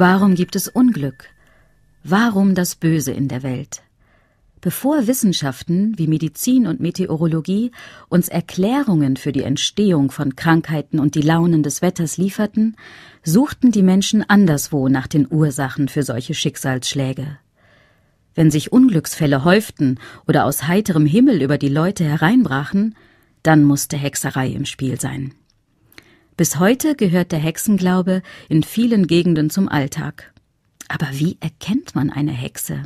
Warum gibt es Unglück? Warum das Böse in der Welt? Bevor Wissenschaften wie Medizin und Meteorologie uns Erklärungen für die Entstehung von Krankheiten und die Launen des Wetters lieferten, suchten die Menschen anderswo nach den Ursachen für solche Schicksalsschläge. Wenn sich Unglücksfälle häuften oder aus heiterem Himmel über die Leute hereinbrachen, dann musste Hexerei im Spiel sein. Bis heute gehört der Hexenglaube in vielen Gegenden zum Alltag. Aber wie erkennt man eine Hexe?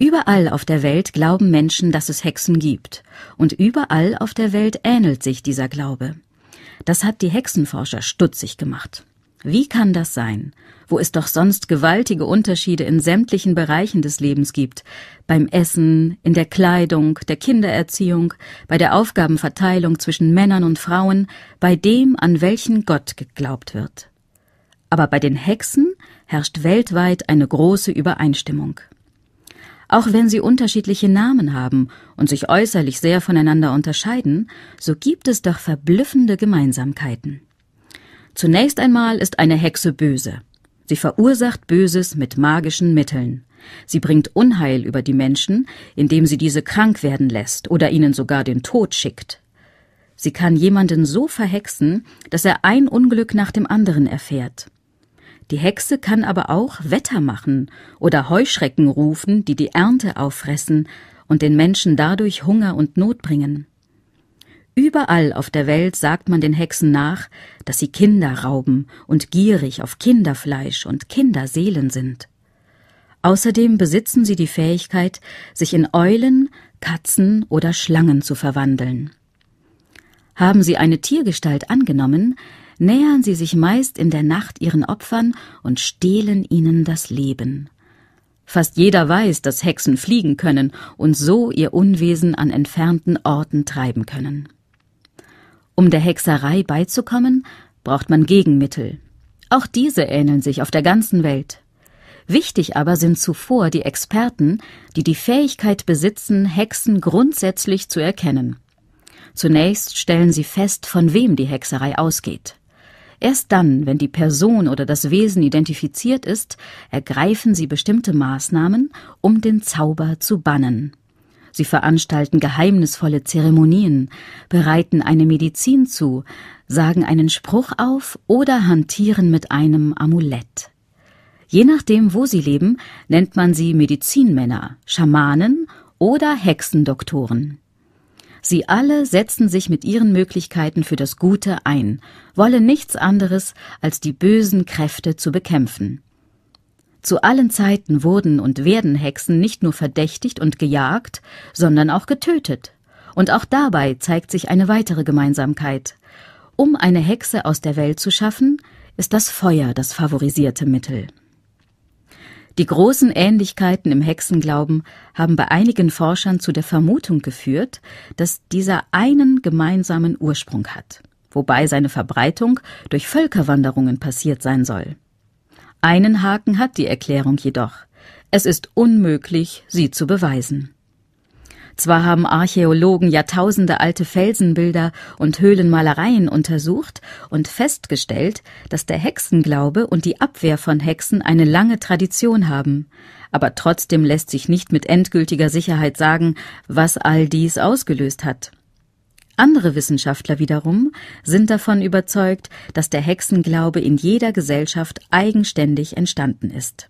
Überall auf der Welt glauben Menschen, dass es Hexen gibt, und überall auf der Welt ähnelt sich dieser Glaube. Das hat die Hexenforscher stutzig gemacht. Wie kann das sein, wo es doch sonst gewaltige Unterschiede in sämtlichen Bereichen des Lebens gibt, beim Essen, in der Kleidung, der Kindererziehung, bei der Aufgabenverteilung zwischen Männern und Frauen, bei dem, an welchen Gott geglaubt wird. Aber bei den Hexen herrscht weltweit eine große Übereinstimmung. Auch wenn sie unterschiedliche Namen haben und sich äußerlich sehr voneinander unterscheiden, so gibt es doch verblüffende Gemeinsamkeiten. Zunächst einmal ist eine Hexe böse. Sie verursacht Böses mit magischen Mitteln. Sie bringt Unheil über die Menschen, indem sie diese krank werden lässt oder ihnen sogar den Tod schickt. Sie kann jemanden so verhexen, dass er ein Unglück nach dem anderen erfährt. Die Hexe kann aber auch Wetter machen oder Heuschrecken rufen, die die Ernte auffressen und den Menschen dadurch Hunger und Not bringen. Überall auf der Welt sagt man den Hexen nach, dass sie Kinder rauben und gierig auf Kinderfleisch und Kinderseelen sind. Außerdem besitzen sie die Fähigkeit, sich in Eulen, Katzen oder Schlangen zu verwandeln. Haben sie eine Tiergestalt angenommen, nähern sie sich meist in der Nacht ihren Opfern und stehlen ihnen das Leben. Fast jeder weiß, dass Hexen fliegen können und so ihr Unwesen an entfernten Orten treiben können. Um der Hexerei beizukommen, braucht man Gegenmittel. Auch diese ähneln sich auf der ganzen Welt. Wichtig aber sind zuvor die Experten, die die Fähigkeit besitzen, Hexen grundsätzlich zu erkennen. Zunächst stellen sie fest, von wem die Hexerei ausgeht. Erst dann, wenn die Person oder das Wesen identifiziert ist, ergreifen sie bestimmte Maßnahmen, um den Zauber zu bannen. Sie veranstalten geheimnisvolle Zeremonien, bereiten eine Medizin zu, sagen einen Spruch auf oder hantieren mit einem Amulett. Je nachdem, wo sie leben, nennt man sie Medizinmänner, Schamanen oder Hexendoktoren. Sie alle setzen sich mit ihren Möglichkeiten für das Gute ein, wollen nichts anderes, als die bösen Kräfte zu bekämpfen. Zu allen Zeiten wurden und werden Hexen nicht nur verdächtigt und gejagt, sondern auch getötet. Und auch dabei zeigt sich eine weitere Gemeinsamkeit. Um eine Hexe aus der Welt zu schaffen, ist das Feuer das favorisierte Mittel. Die großen Ähnlichkeiten im Hexenglauben haben bei einigen Forschern zu der Vermutung geführt, dass dieser einen gemeinsamen Ursprung hat, wobei seine Verbreitung durch Völkerwanderungen passiert sein soll. Einen Haken hat die Erklärung jedoch. Es ist unmöglich, sie zu beweisen. Zwar haben Archäologen Jahrtausende alte Felsenbilder und Höhlenmalereien untersucht und festgestellt, dass der Hexenglaube und die Abwehr von Hexen eine lange Tradition haben, aber trotzdem lässt sich nicht mit endgültiger Sicherheit sagen, was all dies ausgelöst hat. Andere Wissenschaftler wiederum sind davon überzeugt, dass der Hexenglaube in jeder Gesellschaft eigenständig entstanden ist.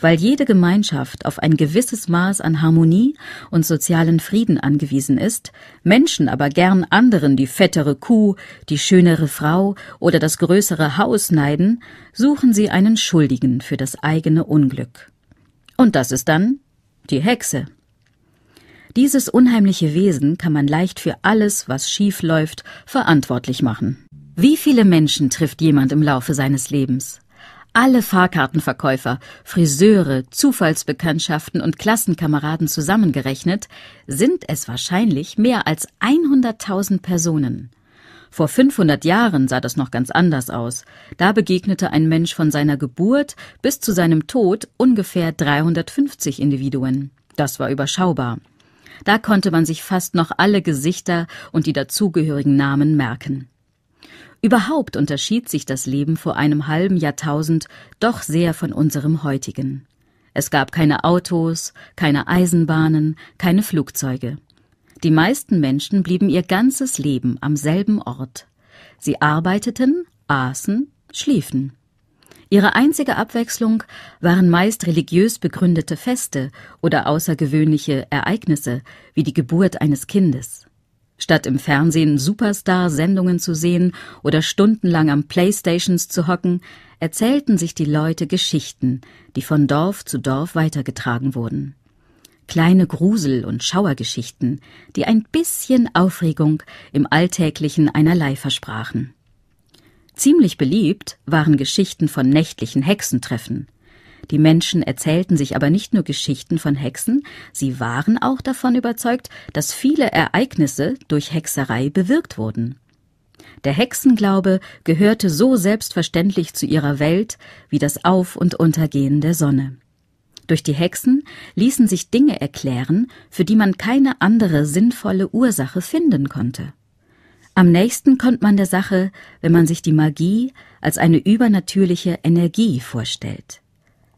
Weil jede Gemeinschaft auf ein gewisses Maß an Harmonie und sozialen Frieden angewiesen ist, Menschen aber gern anderen die fettere Kuh, die schönere Frau oder das größere Haus neiden, suchen sie einen Schuldigen für das eigene Unglück. Und das ist dann die Hexe. Dieses unheimliche Wesen kann man leicht für alles, was schief läuft, verantwortlich machen. Wie viele Menschen trifft jemand im Laufe seines Lebens? Alle Fahrkartenverkäufer, Friseure, Zufallsbekanntschaften und Klassenkameraden zusammengerechnet, sind es wahrscheinlich mehr als 100.000 Personen. Vor 500 Jahren sah das noch ganz anders aus. Da begegnete ein Mensch von seiner Geburt bis zu seinem Tod ungefähr 350 Individuen. Das war überschaubar. Da konnte man sich fast noch alle Gesichter und die dazugehörigen Namen merken. Überhaupt unterschied sich das Leben vor einem halben Jahrtausend doch sehr von unserem heutigen. Es gab keine Autos, keine Eisenbahnen, keine Flugzeuge. Die meisten Menschen blieben ihr ganzes Leben am selben Ort. Sie arbeiteten, aßen, schliefen. Ihre einzige Abwechslung waren meist religiös begründete Feste oder außergewöhnliche Ereignisse wie die Geburt eines Kindes. Statt im Fernsehen Superstar-Sendungen zu sehen oder stundenlang am Playstations zu hocken, erzählten sich die Leute Geschichten, die von Dorf zu Dorf weitergetragen wurden. Kleine Grusel- und Schauergeschichten, die ein bisschen Aufregung im Alltäglichen einerlei versprachen. Ziemlich beliebt waren Geschichten von nächtlichen Hexentreffen. Die Menschen erzählten sich aber nicht nur Geschichten von Hexen, sie waren auch davon überzeugt, dass viele Ereignisse durch Hexerei bewirkt wurden. Der Hexenglaube gehörte so selbstverständlich zu ihrer Welt wie das Auf und Untergehen der Sonne. Durch die Hexen ließen sich Dinge erklären, für die man keine andere sinnvolle Ursache finden konnte. Am nächsten kommt man der Sache, wenn man sich die Magie als eine übernatürliche Energie vorstellt.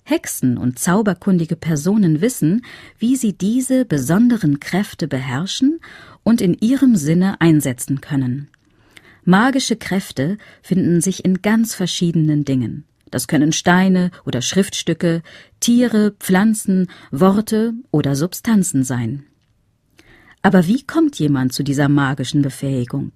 Hexen und zauberkundige Personen wissen, wie sie diese besonderen Kräfte beherrschen und in ihrem Sinne einsetzen können. Magische Kräfte finden sich in ganz verschiedenen Dingen. Das können Steine oder Schriftstücke, Tiere, Pflanzen, Worte oder Substanzen sein. Aber wie kommt jemand zu dieser magischen Befähigung?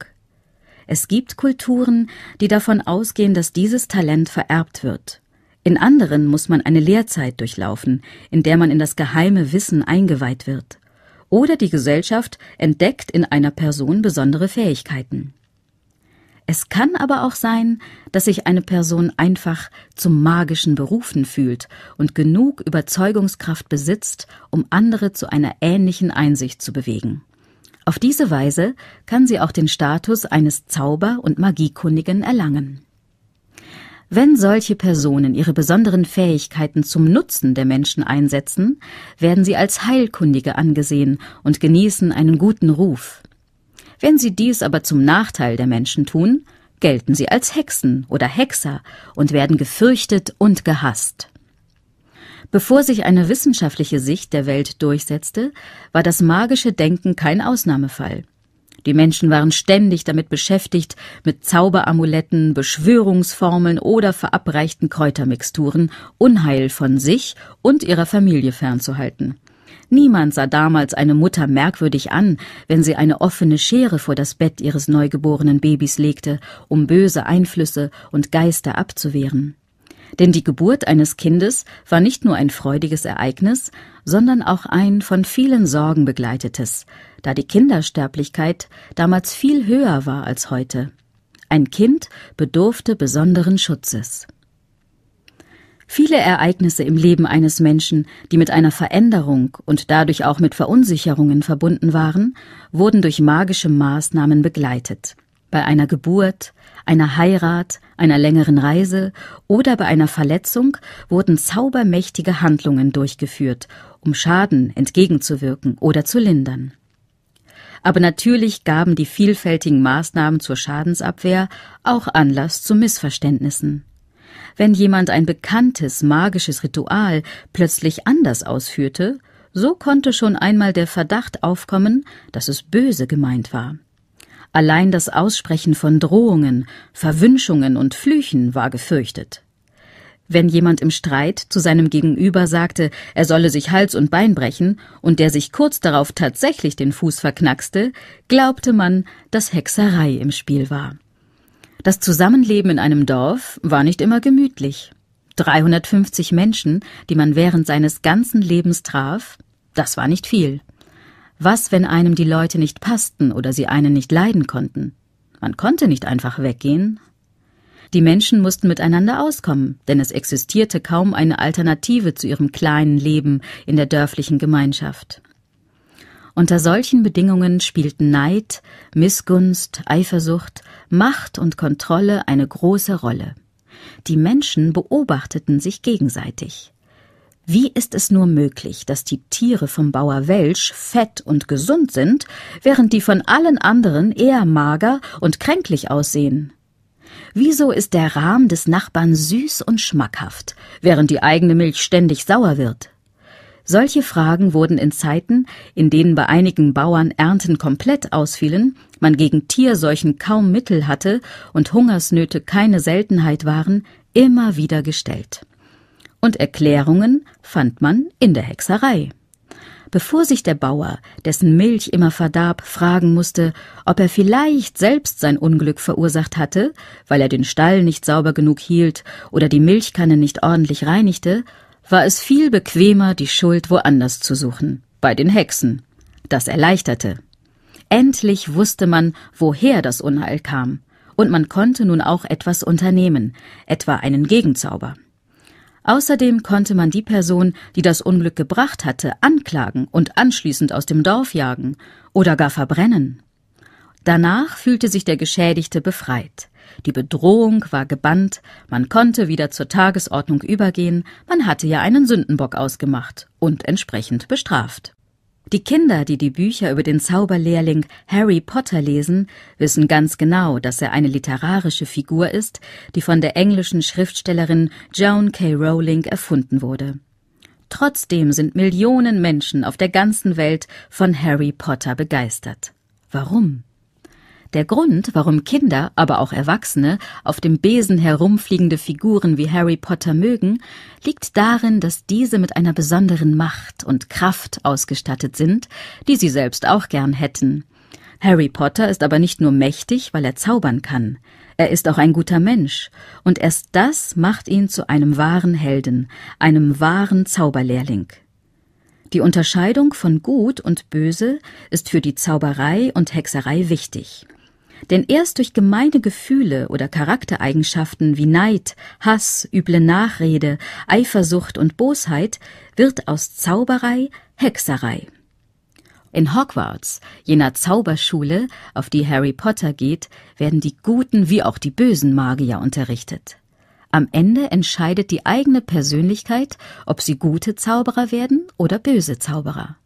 Es gibt Kulturen, die davon ausgehen, dass dieses Talent vererbt wird. In anderen muss man eine Lehrzeit durchlaufen, in der man in das geheime Wissen eingeweiht wird. Oder die Gesellschaft entdeckt in einer Person besondere Fähigkeiten. Es kann aber auch sein, dass sich eine Person einfach zum magischen Berufen fühlt und genug Überzeugungskraft besitzt, um andere zu einer ähnlichen Einsicht zu bewegen. Auf diese Weise kann sie auch den Status eines Zauber- und Magiekundigen erlangen. Wenn solche Personen ihre besonderen Fähigkeiten zum Nutzen der Menschen einsetzen, werden sie als Heilkundige angesehen und genießen einen guten Ruf. Wenn sie dies aber zum Nachteil der Menschen tun, gelten sie als Hexen oder Hexer und werden gefürchtet und gehasst. Bevor sich eine wissenschaftliche Sicht der Welt durchsetzte, war das magische Denken kein Ausnahmefall. Die Menschen waren ständig damit beschäftigt, mit Zauberamuletten, Beschwörungsformeln oder verabreichten Kräutermixturen Unheil von sich und ihrer Familie fernzuhalten. Niemand sah damals eine Mutter merkwürdig an, wenn sie eine offene Schere vor das Bett ihres neugeborenen Babys legte, um böse Einflüsse und Geister abzuwehren. Denn die Geburt eines Kindes war nicht nur ein freudiges Ereignis, sondern auch ein von vielen Sorgen begleitetes, da die Kindersterblichkeit damals viel höher war als heute. Ein Kind bedurfte besonderen Schutzes. Viele Ereignisse im Leben eines Menschen, die mit einer Veränderung und dadurch auch mit Verunsicherungen verbunden waren, wurden durch magische Maßnahmen begleitet. Bei einer Geburt, einer Heirat, einer längeren Reise oder bei einer Verletzung wurden zaubermächtige Handlungen durchgeführt, um Schaden entgegenzuwirken oder zu lindern. Aber natürlich gaben die vielfältigen Maßnahmen zur Schadensabwehr auch Anlass zu Missverständnissen. Wenn jemand ein bekanntes magisches Ritual plötzlich anders ausführte, so konnte schon einmal der Verdacht aufkommen, dass es böse gemeint war. Allein das Aussprechen von Drohungen, Verwünschungen und Flüchen war gefürchtet. Wenn jemand im Streit zu seinem Gegenüber sagte, er solle sich Hals und Bein brechen, und der sich kurz darauf tatsächlich den Fuß verknackste, glaubte man, dass Hexerei im Spiel war. Das Zusammenleben in einem Dorf war nicht immer gemütlich. 350 Menschen, die man während seines ganzen Lebens traf, das war nicht viel. Was, wenn einem die Leute nicht passten oder sie einen nicht leiden konnten? Man konnte nicht einfach weggehen. Die Menschen mussten miteinander auskommen, denn es existierte kaum eine Alternative zu ihrem kleinen Leben in der dörflichen Gemeinschaft. Unter solchen Bedingungen spielten Neid, Missgunst, Eifersucht, Macht und Kontrolle eine große Rolle. Die Menschen beobachteten sich gegenseitig. Wie ist es nur möglich, dass die Tiere vom Bauer Welsch fett und gesund sind, während die von allen anderen eher mager und kränklich aussehen? Wieso ist der Rahm des Nachbarn süß und schmackhaft, während die eigene Milch ständig sauer wird? Solche Fragen wurden in Zeiten, in denen bei einigen Bauern Ernten komplett ausfielen, man gegen Tierseuchen kaum Mittel hatte und Hungersnöte keine Seltenheit waren, immer wieder gestellt und Erklärungen fand man in der Hexerei. Bevor sich der Bauer, dessen Milch immer verdarb, fragen musste, ob er vielleicht selbst sein Unglück verursacht hatte, weil er den Stall nicht sauber genug hielt oder die Milchkanne nicht ordentlich reinigte, war es viel bequemer, die Schuld woanders zu suchen, bei den Hexen. Das erleichterte. Endlich wusste man, woher das Unheil kam, und man konnte nun auch etwas unternehmen, etwa einen Gegenzauber. Außerdem konnte man die Person, die das Unglück gebracht hatte, anklagen und anschließend aus dem Dorf jagen oder gar verbrennen. Danach fühlte sich der Geschädigte befreit. Die Bedrohung war gebannt, man konnte wieder zur Tagesordnung übergehen, man hatte ja einen Sündenbock ausgemacht und entsprechend bestraft. Die Kinder, die die Bücher über den Zauberlehrling Harry Potter lesen, wissen ganz genau, dass er eine literarische Figur ist, die von der englischen Schriftstellerin Joan K. Rowling erfunden wurde. Trotzdem sind Millionen Menschen auf der ganzen Welt von Harry Potter begeistert. Warum? Der Grund, warum Kinder, aber auch Erwachsene auf dem Besen herumfliegende Figuren wie Harry Potter mögen, liegt darin, dass diese mit einer besonderen Macht und Kraft ausgestattet sind, die sie selbst auch gern hätten. Harry Potter ist aber nicht nur mächtig, weil er zaubern kann. Er ist auch ein guter Mensch, und erst das macht ihn zu einem wahren Helden, einem wahren Zauberlehrling. Die Unterscheidung von Gut und Böse ist für die Zauberei und Hexerei wichtig. Denn erst durch gemeine Gefühle oder Charaktereigenschaften wie Neid, Hass, üble Nachrede, Eifersucht und Bosheit wird aus Zauberei Hexerei. In Hogwarts, jener Zauberschule, auf die Harry Potter geht, werden die guten wie auch die bösen Magier unterrichtet. Am Ende entscheidet die eigene Persönlichkeit, ob sie gute Zauberer werden oder böse Zauberer.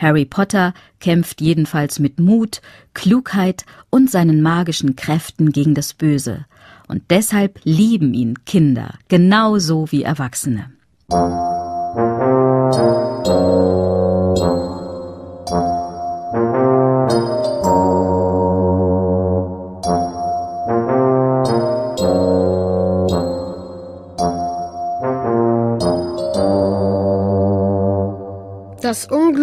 Harry Potter kämpft jedenfalls mit Mut, Klugheit und seinen magischen Kräften gegen das Böse. Und deshalb lieben ihn Kinder, genauso wie Erwachsene. Musik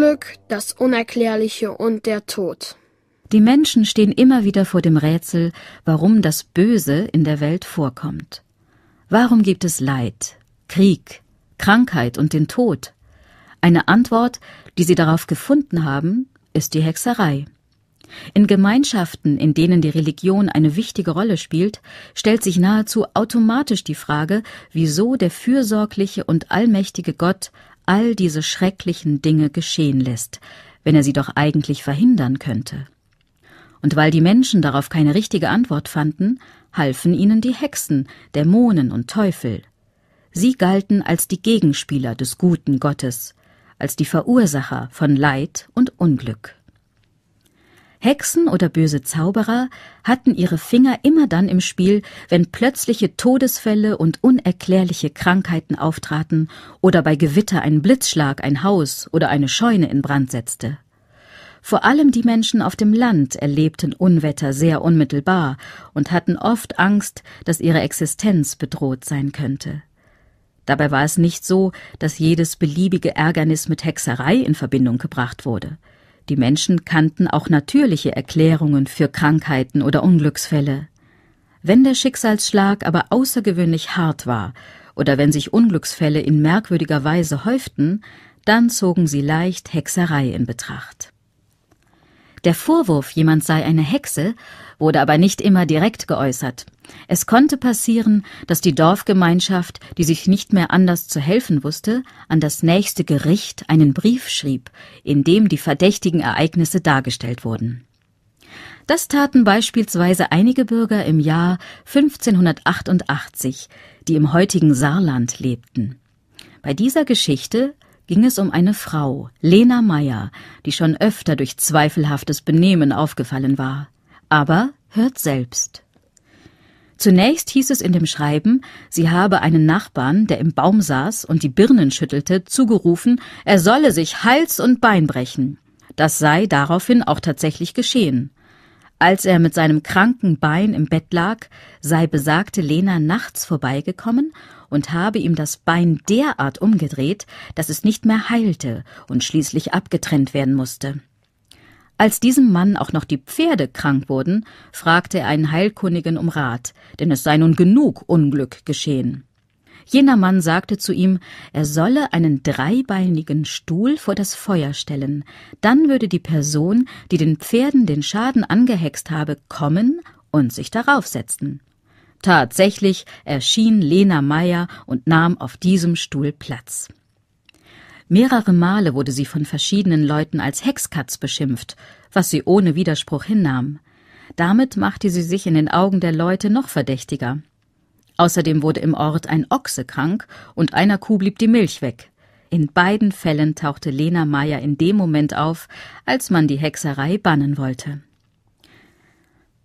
Unglück, das Unerklärliche und der Tod. Die Menschen stehen immer wieder vor dem Rätsel, warum das Böse in der Welt vorkommt. Warum gibt es Leid, Krieg, Krankheit und den Tod? Eine Antwort, die sie darauf gefunden haben, ist die Hexerei. In Gemeinschaften, in denen die Religion eine wichtige Rolle spielt, stellt sich nahezu automatisch die Frage, wieso der fürsorgliche und allmächtige Gott all diese schrecklichen Dinge geschehen lässt, wenn er sie doch eigentlich verhindern könnte. Und weil die Menschen darauf keine richtige Antwort fanden, halfen ihnen die Hexen, Dämonen und Teufel. Sie galten als die Gegenspieler des guten Gottes, als die Verursacher von Leid und Unglück. Hexen oder böse Zauberer hatten ihre Finger immer dann im Spiel, wenn plötzliche Todesfälle und unerklärliche Krankheiten auftraten oder bei Gewitter ein Blitzschlag ein Haus oder eine Scheune in Brand setzte. Vor allem die Menschen auf dem Land erlebten Unwetter sehr unmittelbar und hatten oft Angst, dass ihre Existenz bedroht sein könnte. Dabei war es nicht so, dass jedes beliebige Ärgernis mit Hexerei in Verbindung gebracht wurde. Die Menschen kannten auch natürliche Erklärungen für Krankheiten oder Unglücksfälle. Wenn der Schicksalsschlag aber außergewöhnlich hart war oder wenn sich Unglücksfälle in merkwürdiger Weise häuften, dann zogen sie leicht Hexerei in Betracht. Der Vorwurf, jemand sei eine Hexe, wurde aber nicht immer direkt geäußert. Es konnte passieren, dass die Dorfgemeinschaft, die sich nicht mehr anders zu helfen wusste, an das nächste Gericht einen Brief schrieb, in dem die verdächtigen Ereignisse dargestellt wurden. Das taten beispielsweise einige Bürger im Jahr 1588, die im heutigen Saarland lebten. Bei dieser Geschichte ging es um eine Frau, Lena Meyer, die schon öfter durch zweifelhaftes Benehmen aufgefallen war aber hört selbst. Zunächst hieß es in dem Schreiben, sie habe einen Nachbarn, der im Baum saß und die Birnen schüttelte, zugerufen, er solle sich Hals und Bein brechen. Das sei daraufhin auch tatsächlich geschehen. Als er mit seinem kranken Bein im Bett lag, sei besagte Lena nachts vorbeigekommen und habe ihm das Bein derart umgedreht, dass es nicht mehr heilte und schließlich abgetrennt werden musste. Als diesem Mann auch noch die Pferde krank wurden, fragte er einen Heilkundigen um Rat, denn es sei nun genug Unglück geschehen. Jener Mann sagte zu ihm, er solle einen dreibeinigen Stuhl vor das Feuer stellen, dann würde die Person, die den Pferden den Schaden angehext habe, kommen und sich darauf setzen. Tatsächlich erschien Lena Meyer und nahm auf diesem Stuhl Platz. Mehrere Male wurde sie von verschiedenen Leuten als Hexkatz beschimpft, was sie ohne Widerspruch hinnahm. Damit machte sie sich in den Augen der Leute noch verdächtiger. Außerdem wurde im Ort ein Ochse krank und einer Kuh blieb die Milch weg. In beiden Fällen tauchte Lena Meyer in dem Moment auf, als man die Hexerei bannen wollte.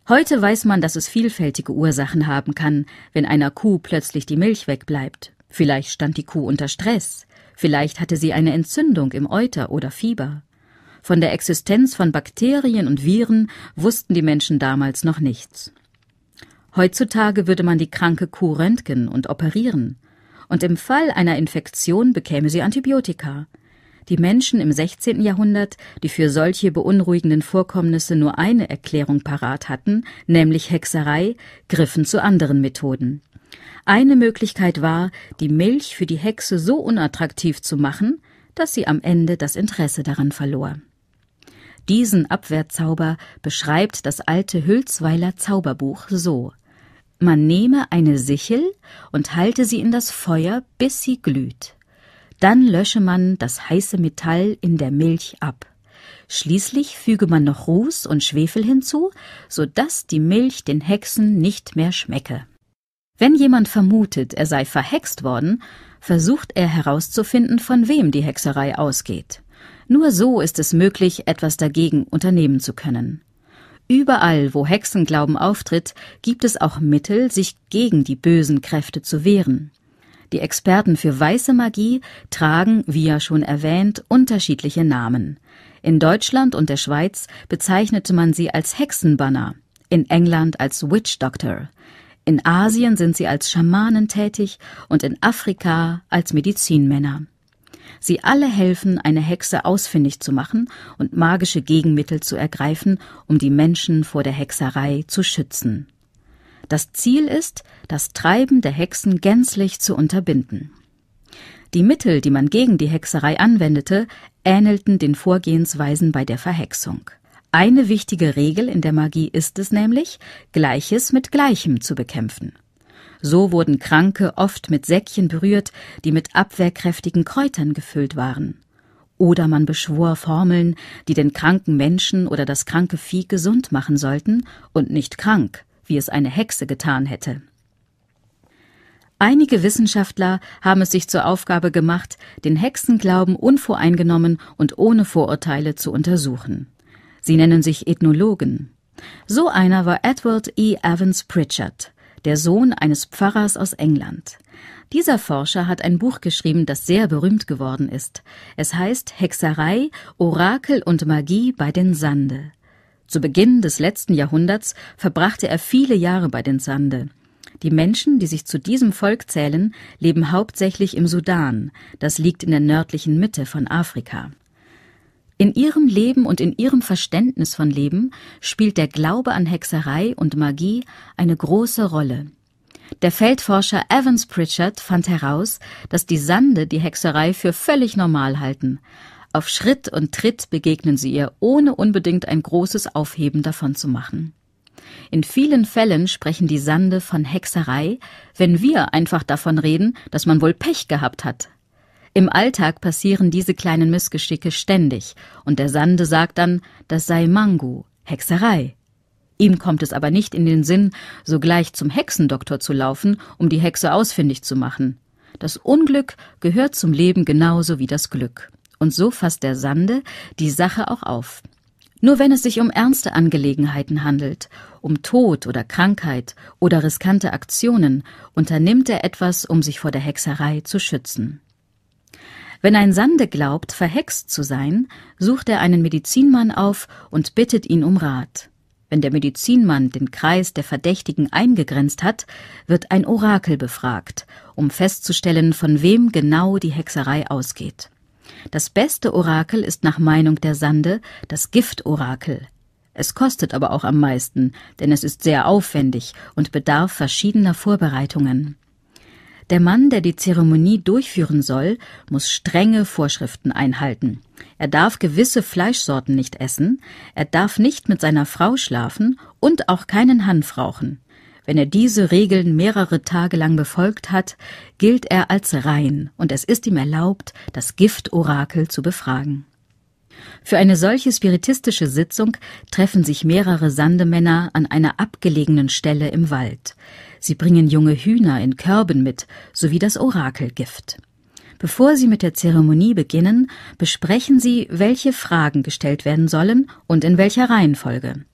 Heute weiß man, dass es vielfältige Ursachen haben kann, wenn einer Kuh plötzlich die Milch wegbleibt. Vielleicht stand die Kuh unter Stress. Vielleicht hatte sie eine Entzündung im Euter oder Fieber. Von der Existenz von Bakterien und Viren wussten die Menschen damals noch nichts. Heutzutage würde man die kranke Kuh röntgen und operieren. Und im Fall einer Infektion bekäme sie Antibiotika. Die Menschen im 16. Jahrhundert, die für solche beunruhigenden Vorkommnisse nur eine Erklärung parat hatten, nämlich Hexerei, griffen zu anderen Methoden. Eine Möglichkeit war, die Milch für die Hexe so unattraktiv zu machen, dass sie am Ende das Interesse daran verlor. Diesen Abwehrzauber beschreibt das alte Hülsweiler Zauberbuch so. Man nehme eine Sichel und halte sie in das Feuer, bis sie glüht. Dann lösche man das heiße Metall in der Milch ab. Schließlich füge man noch Ruß und Schwefel hinzu, so dass die Milch den Hexen nicht mehr schmecke. Wenn jemand vermutet, er sei verhext worden, versucht er herauszufinden, von wem die Hexerei ausgeht. Nur so ist es möglich, etwas dagegen unternehmen zu können. Überall, wo Hexenglauben auftritt, gibt es auch Mittel, sich gegen die bösen Kräfte zu wehren. Die Experten für weiße Magie tragen, wie ja schon erwähnt, unterschiedliche Namen. In Deutschland und der Schweiz bezeichnete man sie als Hexenbanner, in England als Witch Doctor, in Asien sind sie als Schamanen tätig und in Afrika als Medizinmänner. Sie alle helfen, eine Hexe ausfindig zu machen und magische Gegenmittel zu ergreifen, um die Menschen vor der Hexerei zu schützen. Das Ziel ist, das Treiben der Hexen gänzlich zu unterbinden. Die Mittel, die man gegen die Hexerei anwendete, ähnelten den Vorgehensweisen bei der Verhexung. Eine wichtige Regel in der Magie ist es nämlich, Gleiches mit Gleichem zu bekämpfen. So wurden Kranke oft mit Säckchen berührt, die mit abwehrkräftigen Kräutern gefüllt waren. Oder man beschwor Formeln, die den kranken Menschen oder das kranke Vieh gesund machen sollten und nicht krank, wie es eine Hexe getan hätte. Einige Wissenschaftler haben es sich zur Aufgabe gemacht, den Hexenglauben unvoreingenommen und ohne Vorurteile zu untersuchen. Sie nennen sich Ethnologen. So einer war Edward E. Evans Pritchard, der Sohn eines Pfarrers aus England. Dieser Forscher hat ein Buch geschrieben, das sehr berühmt geworden ist. Es heißt Hexerei, Orakel und Magie bei den Sande. Zu Beginn des letzten Jahrhunderts verbrachte er viele Jahre bei den Sande. Die Menschen, die sich zu diesem Volk zählen, leben hauptsächlich im Sudan, das liegt in der nördlichen Mitte von Afrika. In ihrem Leben und in ihrem Verständnis von Leben spielt der Glaube an Hexerei und Magie eine große Rolle. Der Feldforscher Evans Pritchard fand heraus, dass die Sande die Hexerei für völlig normal halten. Auf Schritt und Tritt begegnen sie ihr, ohne unbedingt ein großes Aufheben davon zu machen. In vielen Fällen sprechen die Sande von Hexerei, wenn wir einfach davon reden, dass man wohl Pech gehabt hat. Im Alltag passieren diese kleinen Missgeschicke ständig, und der Sande sagt dann, das sei Mangu, Hexerei. Ihm kommt es aber nicht in den Sinn, sogleich zum Hexendoktor zu laufen, um die Hexe ausfindig zu machen. Das Unglück gehört zum Leben genauso wie das Glück. Und so fasst der Sande die Sache auch auf. Nur wenn es sich um ernste Angelegenheiten handelt, um Tod oder Krankheit oder riskante Aktionen, unternimmt er etwas, um sich vor der Hexerei zu schützen. Wenn ein Sande glaubt, verhext zu sein, sucht er einen Medizinmann auf und bittet ihn um Rat. Wenn der Medizinmann den Kreis der Verdächtigen eingegrenzt hat, wird ein Orakel befragt, um festzustellen, von wem genau die Hexerei ausgeht. Das beste Orakel ist nach Meinung der Sande das Giftorakel. Es kostet aber auch am meisten, denn es ist sehr aufwendig und bedarf verschiedener Vorbereitungen. Der Mann, der die Zeremonie durchführen soll, muss strenge Vorschriften einhalten. Er darf gewisse Fleischsorten nicht essen, er darf nicht mit seiner Frau schlafen und auch keinen Hanf rauchen. Wenn er diese Regeln mehrere Tage lang befolgt hat, gilt er als rein und es ist ihm erlaubt, das Giftorakel zu befragen. Für eine solche spiritistische Sitzung treffen sich mehrere Sandemänner an einer abgelegenen Stelle im Wald. Sie bringen junge Hühner in Körben mit, sowie das Orakelgift. Bevor sie mit der Zeremonie beginnen, besprechen sie, welche Fragen gestellt werden sollen und in welcher Reihenfolge.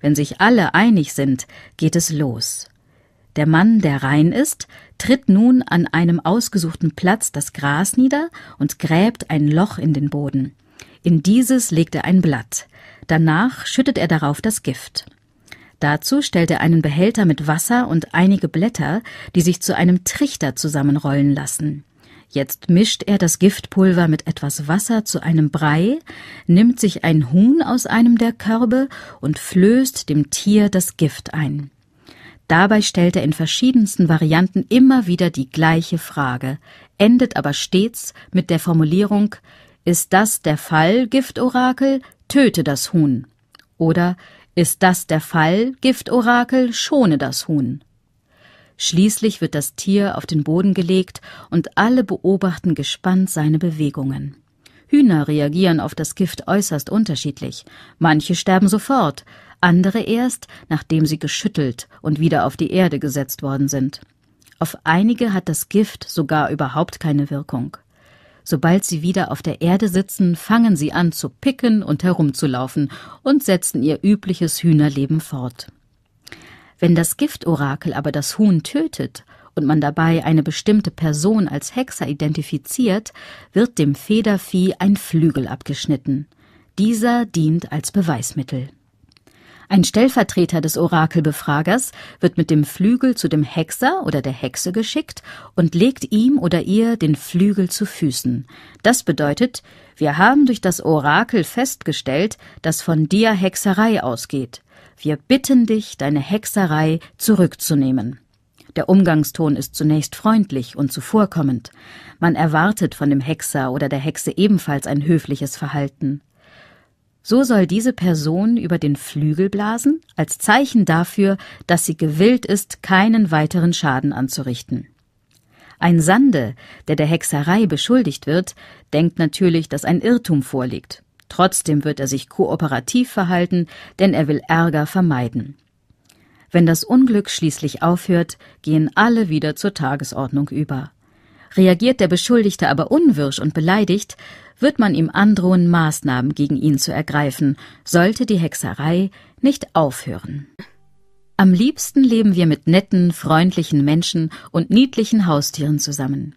Wenn sich alle einig sind, geht es los. Der Mann, der rein ist, tritt nun an einem ausgesuchten Platz das Gras nieder und gräbt ein Loch in den Boden. In dieses legt er ein Blatt. Danach schüttet er darauf das Gift. Dazu stellt er einen Behälter mit Wasser und einige Blätter, die sich zu einem Trichter zusammenrollen lassen. Jetzt mischt er das Giftpulver mit etwas Wasser zu einem Brei, nimmt sich ein Huhn aus einem der Körbe und flößt dem Tier das Gift ein. Dabei stellt er in verschiedensten Varianten immer wieder die gleiche Frage, endet aber stets mit der Formulierung Ist das der Fall, Giftorakel? Töte das Huhn. Oder ist das der Fall, Giftorakel, schone das Huhn. Schließlich wird das Tier auf den Boden gelegt und alle beobachten gespannt seine Bewegungen. Hühner reagieren auf das Gift äußerst unterschiedlich. Manche sterben sofort, andere erst, nachdem sie geschüttelt und wieder auf die Erde gesetzt worden sind. Auf einige hat das Gift sogar überhaupt keine Wirkung. Sobald sie wieder auf der Erde sitzen, fangen sie an zu picken und herumzulaufen und setzen ihr übliches Hühnerleben fort. Wenn das Giftorakel aber das Huhn tötet und man dabei eine bestimmte Person als Hexer identifiziert, wird dem Federvieh ein Flügel abgeschnitten. Dieser dient als Beweismittel. Ein Stellvertreter des Orakelbefragers wird mit dem Flügel zu dem Hexer oder der Hexe geschickt und legt ihm oder ihr den Flügel zu Füßen. Das bedeutet, wir haben durch das Orakel festgestellt, dass von dir Hexerei ausgeht. Wir bitten dich, deine Hexerei zurückzunehmen. Der Umgangston ist zunächst freundlich und zuvorkommend. Man erwartet von dem Hexer oder der Hexe ebenfalls ein höfliches Verhalten. So soll diese Person über den Flügel blasen, als Zeichen dafür, dass sie gewillt ist, keinen weiteren Schaden anzurichten. Ein Sande, der der Hexerei beschuldigt wird, denkt natürlich, dass ein Irrtum vorliegt. Trotzdem wird er sich kooperativ verhalten, denn er will Ärger vermeiden. Wenn das Unglück schließlich aufhört, gehen alle wieder zur Tagesordnung über. Reagiert der Beschuldigte aber unwirsch und beleidigt, wird man ihm androhen, Maßnahmen gegen ihn zu ergreifen, sollte die Hexerei nicht aufhören. Am liebsten leben wir mit netten, freundlichen Menschen und niedlichen Haustieren zusammen.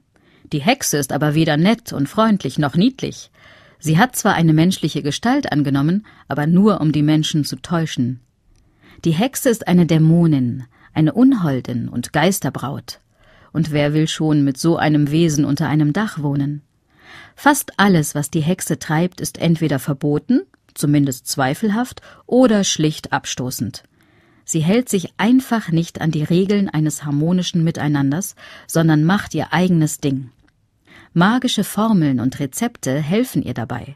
Die Hexe ist aber weder nett und freundlich noch niedlich. Sie hat zwar eine menschliche Gestalt angenommen, aber nur um die Menschen zu täuschen. Die Hexe ist eine Dämonin, eine Unholdin und Geisterbraut und wer will schon mit so einem Wesen unter einem Dach wohnen? Fast alles, was die Hexe treibt, ist entweder verboten, zumindest zweifelhaft, oder schlicht abstoßend. Sie hält sich einfach nicht an die Regeln eines harmonischen Miteinanders, sondern macht ihr eigenes Ding. Magische Formeln und Rezepte helfen ihr dabei.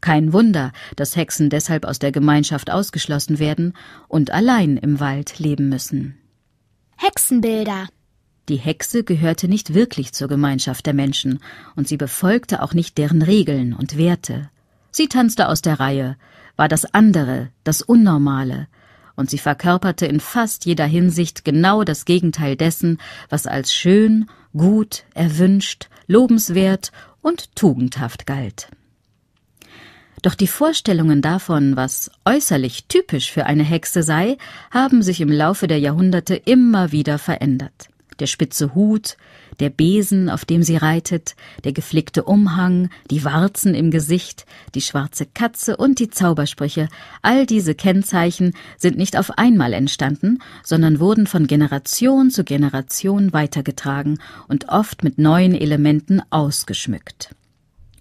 Kein Wunder, dass Hexen deshalb aus der Gemeinschaft ausgeschlossen werden und allein im Wald leben müssen. Hexenbilder die Hexe gehörte nicht wirklich zur Gemeinschaft der Menschen, und sie befolgte auch nicht deren Regeln und Werte. Sie tanzte aus der Reihe, war das andere, das Unnormale, und sie verkörperte in fast jeder Hinsicht genau das Gegenteil dessen, was als schön, gut, erwünscht, lobenswert und tugendhaft galt. Doch die Vorstellungen davon, was äußerlich typisch für eine Hexe sei, haben sich im Laufe der Jahrhunderte immer wieder verändert der spitze Hut, der Besen, auf dem sie reitet, der geflickte Umhang, die Warzen im Gesicht, die schwarze Katze und die Zaubersprüche, all diese Kennzeichen sind nicht auf einmal entstanden, sondern wurden von Generation zu Generation weitergetragen und oft mit neuen Elementen ausgeschmückt.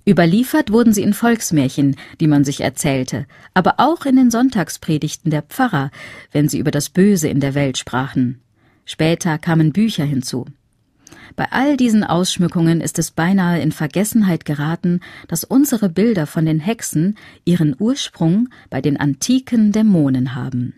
Überliefert wurden sie in Volksmärchen, die man sich erzählte, aber auch in den Sonntagspredigten der Pfarrer, wenn sie über das Böse in der Welt sprachen. Später kamen Bücher hinzu. Bei all diesen Ausschmückungen ist es beinahe in Vergessenheit geraten, dass unsere Bilder von den Hexen ihren Ursprung bei den antiken Dämonen haben.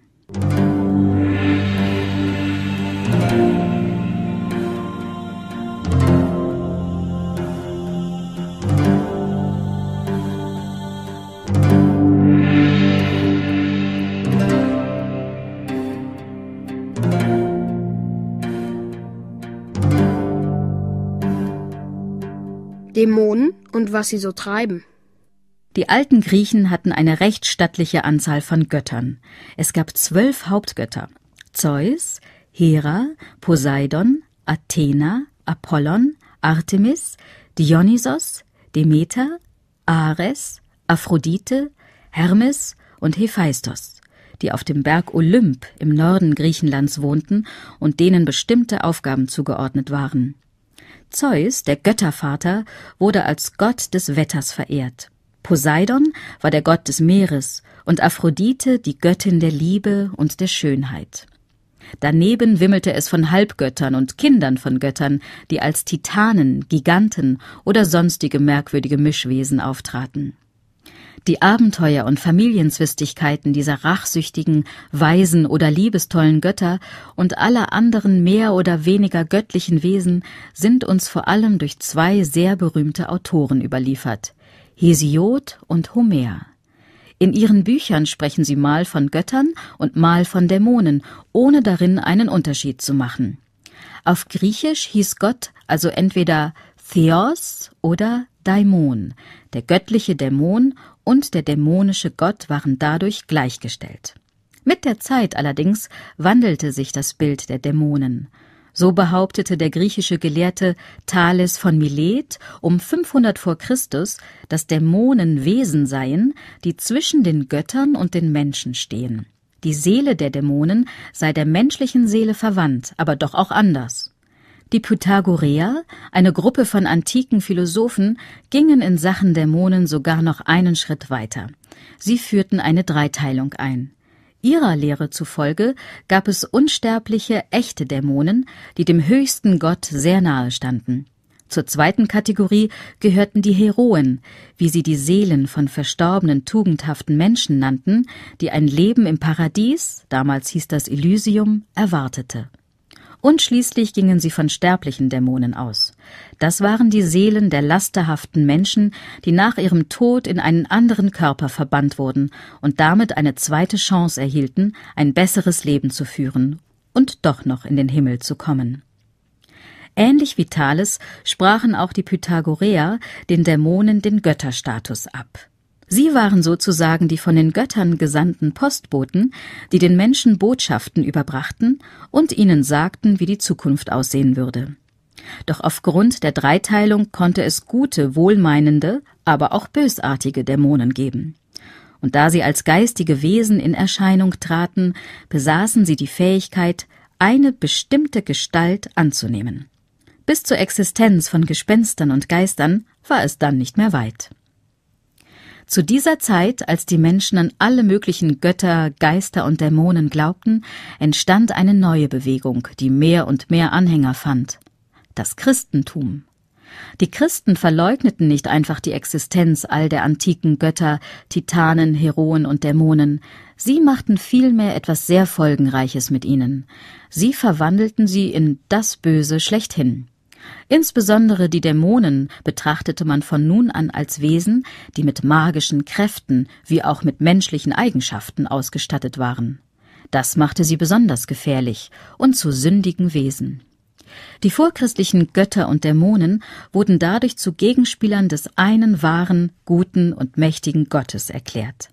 Dämonen und was sie so treiben. Die alten Griechen hatten eine recht stattliche Anzahl von Göttern. Es gab zwölf Hauptgötter: Zeus, Hera, Poseidon, Athena, Apollon, Artemis, Dionysos, Demeter, Ares, Aphrodite, Hermes und Hephaistos, die auf dem Berg Olymp im Norden Griechenlands wohnten und denen bestimmte Aufgaben zugeordnet waren. Zeus, der Göttervater, wurde als Gott des Wetters verehrt. Poseidon war der Gott des Meeres und Aphrodite die Göttin der Liebe und der Schönheit. Daneben wimmelte es von Halbgöttern und Kindern von Göttern, die als Titanen, Giganten oder sonstige merkwürdige Mischwesen auftraten. Die Abenteuer und Familienzwistigkeiten dieser rachsüchtigen, weisen oder liebestollen Götter und aller anderen mehr oder weniger göttlichen Wesen sind uns vor allem durch zwei sehr berühmte Autoren überliefert, Hesiod und Homer. In ihren Büchern sprechen sie mal von Göttern und mal von Dämonen, ohne darin einen Unterschied zu machen. Auf Griechisch hieß Gott also entweder Theos oder Daimon, der göttliche Dämon und der dämonische Gott waren dadurch gleichgestellt. Mit der Zeit allerdings wandelte sich das Bild der Dämonen. So behauptete der griechische Gelehrte Thales von Milet um 500 vor Christus, dass Dämonen Wesen seien, die zwischen den Göttern und den Menschen stehen. Die Seele der Dämonen sei der menschlichen Seele verwandt, aber doch auch anders. Die Pythagoreer, eine Gruppe von antiken Philosophen, gingen in Sachen Dämonen sogar noch einen Schritt weiter. Sie führten eine Dreiteilung ein. Ihrer Lehre zufolge gab es unsterbliche, echte Dämonen, die dem höchsten Gott sehr nahe standen. Zur zweiten Kategorie gehörten die Heroen, wie sie die Seelen von verstorbenen tugendhaften Menschen nannten, die ein Leben im Paradies, damals hieß das Elysium, erwartete und schließlich gingen sie von sterblichen Dämonen aus. Das waren die Seelen der lasterhaften Menschen, die nach ihrem Tod in einen anderen Körper verbannt wurden und damit eine zweite Chance erhielten, ein besseres Leben zu führen und doch noch in den Himmel zu kommen. Ähnlich wie Thales sprachen auch die Pythagoreer den Dämonen den Götterstatus ab. Sie waren sozusagen die von den Göttern gesandten Postboten, die den Menschen Botschaften überbrachten und ihnen sagten, wie die Zukunft aussehen würde. Doch aufgrund der Dreiteilung konnte es gute, wohlmeinende, aber auch bösartige Dämonen geben. Und da sie als geistige Wesen in Erscheinung traten, besaßen sie die Fähigkeit, eine bestimmte Gestalt anzunehmen. Bis zur Existenz von Gespenstern und Geistern war es dann nicht mehr weit. Zu dieser Zeit, als die Menschen an alle möglichen Götter, Geister und Dämonen glaubten, entstand eine neue Bewegung, die mehr und mehr Anhänger fand. Das Christentum. Die Christen verleugneten nicht einfach die Existenz all der antiken Götter, Titanen, Heroen und Dämonen, sie machten vielmehr etwas sehr Folgenreiches mit ihnen. Sie verwandelten sie in das Böse schlechthin. Insbesondere die Dämonen betrachtete man von nun an als Wesen, die mit magischen Kräften wie auch mit menschlichen Eigenschaften ausgestattet waren. Das machte sie besonders gefährlich und zu sündigen Wesen. Die vorchristlichen Götter und Dämonen wurden dadurch zu Gegenspielern des einen wahren, guten und mächtigen Gottes erklärt.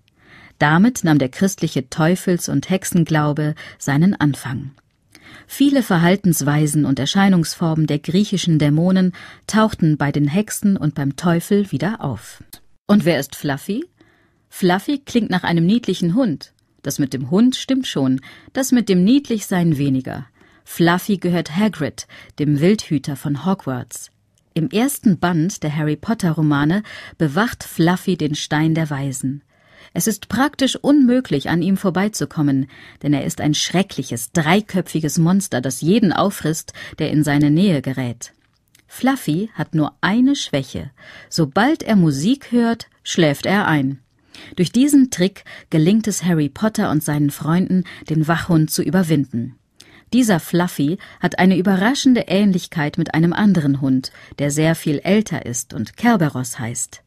Damit nahm der christliche Teufels- und Hexenglaube seinen Anfang. Viele Verhaltensweisen und Erscheinungsformen der griechischen Dämonen tauchten bei den Hexen und beim Teufel wieder auf. Und wer ist Fluffy? Fluffy klingt nach einem niedlichen Hund. Das mit dem Hund stimmt schon, das mit dem Niedlichsein weniger. Fluffy gehört Hagrid, dem Wildhüter von Hogwarts. Im ersten Band der Harry Potter Romane bewacht Fluffy den Stein der Weisen. Es ist praktisch unmöglich, an ihm vorbeizukommen, denn er ist ein schreckliches, dreiköpfiges Monster, das jeden auffrisst, der in seine Nähe gerät. Fluffy hat nur eine Schwäche. Sobald er Musik hört, schläft er ein. Durch diesen Trick gelingt es Harry Potter und seinen Freunden, den Wachhund zu überwinden. Dieser Fluffy hat eine überraschende Ähnlichkeit mit einem anderen Hund, der sehr viel älter ist und Kerberos heißt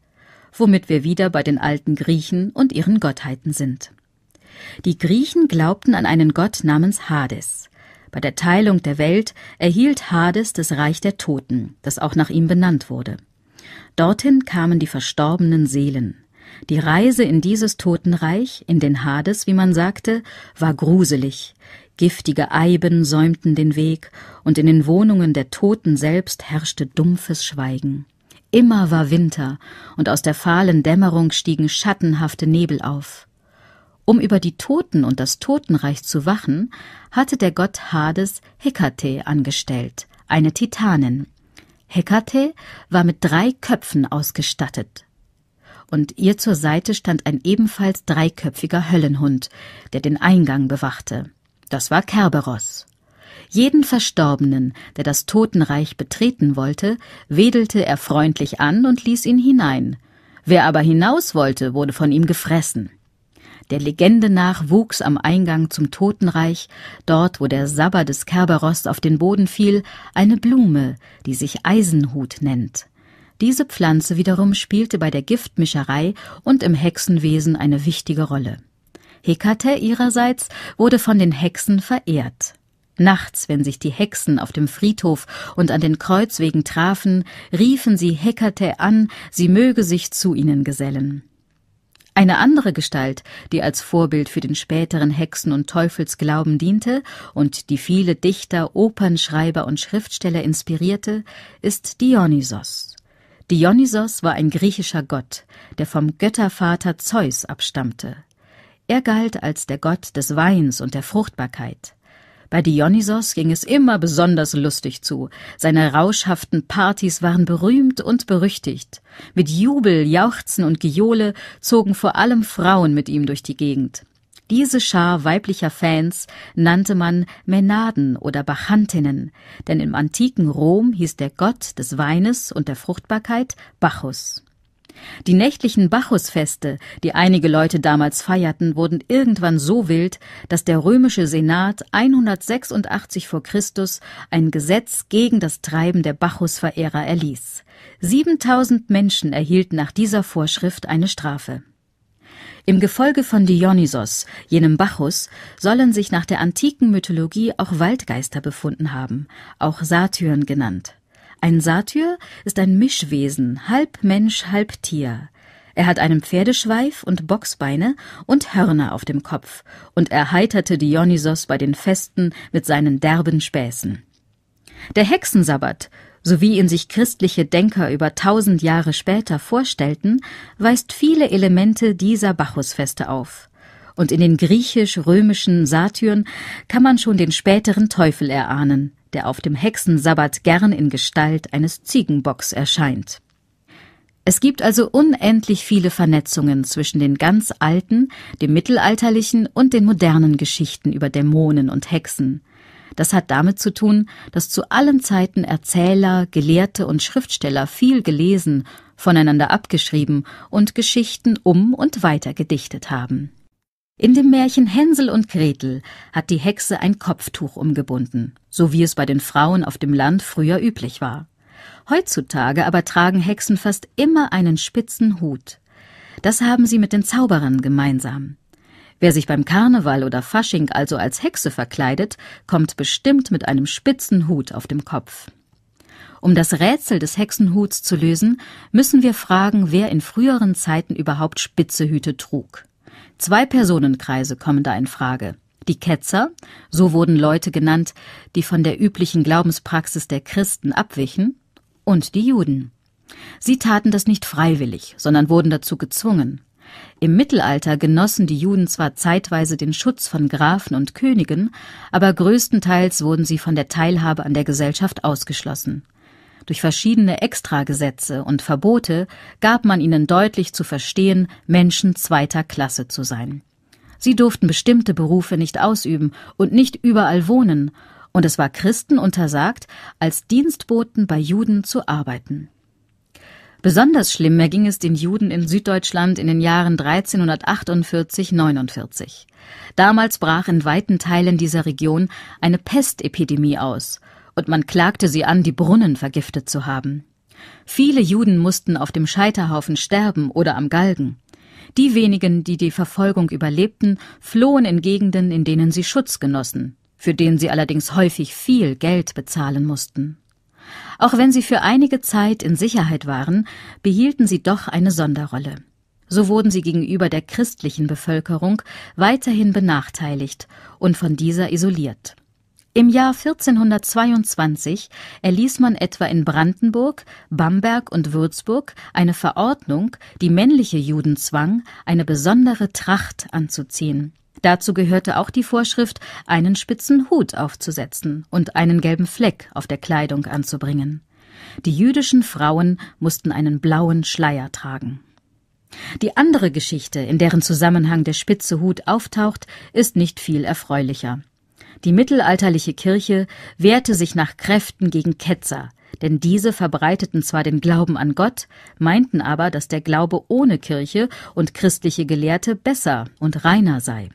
womit wir wieder bei den alten Griechen und ihren Gottheiten sind. Die Griechen glaubten an einen Gott namens Hades. Bei der Teilung der Welt erhielt Hades das Reich der Toten, das auch nach ihm benannt wurde. Dorthin kamen die verstorbenen Seelen. Die Reise in dieses Totenreich, in den Hades, wie man sagte, war gruselig. Giftige Eiben säumten den Weg, und in den Wohnungen der Toten selbst herrschte dumpfes Schweigen. Immer war Winter, und aus der fahlen Dämmerung stiegen schattenhafte Nebel auf. Um über die Toten und das Totenreich zu wachen, hatte der Gott Hades Hekate angestellt, eine Titanin. Hekate war mit drei Köpfen ausgestattet. Und ihr zur Seite stand ein ebenfalls dreiköpfiger Höllenhund, der den Eingang bewachte. Das war Kerberos. Jeden Verstorbenen, der das Totenreich betreten wollte, wedelte er freundlich an und ließ ihn hinein. Wer aber hinaus wollte, wurde von ihm gefressen. Der Legende nach wuchs am Eingang zum Totenreich, dort wo der Sabber des Kerberos auf den Boden fiel, eine Blume, die sich Eisenhut nennt. Diese Pflanze wiederum spielte bei der Giftmischerei und im Hexenwesen eine wichtige Rolle. Hekate ihrerseits wurde von den Hexen verehrt. Nachts, wenn sich die Hexen auf dem Friedhof und an den Kreuzwegen trafen, riefen sie Hekate an, sie möge sich zu ihnen gesellen. Eine andere Gestalt, die als Vorbild für den späteren Hexen- und Teufelsglauben diente und die viele Dichter, Opernschreiber und Schriftsteller inspirierte, ist Dionysos. Dionysos war ein griechischer Gott, der vom Göttervater Zeus abstammte. Er galt als der Gott des Weins und der Fruchtbarkeit. Bei Dionysos ging es immer besonders lustig zu. Seine rauschhaften Partys waren berühmt und berüchtigt. Mit Jubel, Jauchzen und Gejohle zogen vor allem Frauen mit ihm durch die Gegend. Diese Schar weiblicher Fans nannte man Mänaden oder Bachantinnen, denn im antiken Rom hieß der Gott des Weines und der Fruchtbarkeit Bacchus. Die nächtlichen Bacchusfeste, die einige Leute damals feierten, wurden irgendwann so wild, dass der römische Senat 186 vor Christus ein Gesetz gegen das Treiben der Bacchusverehrer erließ. 7000 Menschen erhielten nach dieser Vorschrift eine Strafe. Im Gefolge von Dionysos, jenem Bacchus, sollen sich nach der antiken Mythologie auch Waldgeister befunden haben, auch Satyren genannt. Ein Satyr ist ein Mischwesen, halb Mensch, halb Tier. Er hat einen Pferdeschweif und Boxbeine und Hörner auf dem Kopf und erheiterte Dionysos bei den Festen mit seinen derben Späßen. Der Hexensabbat, so wie ihn sich christliche Denker über tausend Jahre später vorstellten, weist viele Elemente dieser Bacchusfeste auf. Und in den griechisch-römischen Satyren kann man schon den späteren Teufel erahnen, der auf dem Hexensabbat gern in Gestalt eines Ziegenbocks erscheint. Es gibt also unendlich viele Vernetzungen zwischen den ganz alten, dem mittelalterlichen und den modernen Geschichten über Dämonen und Hexen. Das hat damit zu tun, dass zu allen Zeiten Erzähler, Gelehrte und Schriftsteller viel gelesen, voneinander abgeschrieben und Geschichten um und weiter gedichtet haben in dem Märchen Hänsel und Gretel hat die Hexe ein Kopftuch umgebunden, so wie es bei den Frauen auf dem Land früher üblich war. Heutzutage aber tragen Hexen fast immer einen spitzen Hut. Das haben sie mit den Zauberern gemeinsam. Wer sich beim Karneval oder Fasching also als Hexe verkleidet, kommt bestimmt mit einem spitzen Hut auf dem Kopf. Um das Rätsel des Hexenhuts zu lösen, müssen wir fragen, wer in früheren Zeiten überhaupt spitze Hüte trug. Zwei Personenkreise kommen da in Frage. Die Ketzer, so wurden Leute genannt, die von der üblichen Glaubenspraxis der Christen abwichen, und die Juden. Sie taten das nicht freiwillig, sondern wurden dazu gezwungen. Im Mittelalter genossen die Juden zwar zeitweise den Schutz von Grafen und Königen, aber größtenteils wurden sie von der Teilhabe an der Gesellschaft ausgeschlossen. Durch verschiedene Extragesetze und Verbote gab man ihnen deutlich zu verstehen, Menschen zweiter Klasse zu sein. Sie durften bestimmte Berufe nicht ausüben und nicht überall wohnen, und es war Christen untersagt, als Dienstboten bei Juden zu arbeiten. Besonders schlimm erging es den Juden in Süddeutschland in den Jahren 1348-49. Damals brach in weiten Teilen dieser Region eine Pestepidemie aus und man klagte sie an, die Brunnen vergiftet zu haben. Viele Juden mussten auf dem Scheiterhaufen sterben oder am Galgen. Die wenigen, die die Verfolgung überlebten, flohen in Gegenden, in denen sie Schutz genossen, für den sie allerdings häufig viel Geld bezahlen mussten. Auch wenn sie für einige Zeit in Sicherheit waren, behielten sie doch eine Sonderrolle. So wurden sie gegenüber der christlichen Bevölkerung weiterhin benachteiligt und von dieser isoliert. Im Jahr 1422 erließ man etwa in Brandenburg, Bamberg und Würzburg eine Verordnung, die männliche Juden zwang, eine besondere Tracht anzuziehen. Dazu gehörte auch die Vorschrift, einen spitzen Hut aufzusetzen und einen gelben Fleck auf der Kleidung anzubringen. Die jüdischen Frauen mussten einen blauen Schleier tragen. Die andere Geschichte, in deren Zusammenhang der spitze Hut auftaucht, ist nicht viel erfreulicher. Die mittelalterliche Kirche wehrte sich nach Kräften gegen Ketzer, denn diese verbreiteten zwar den Glauben an Gott, meinten aber, dass der Glaube ohne Kirche und christliche Gelehrte besser und reiner sei.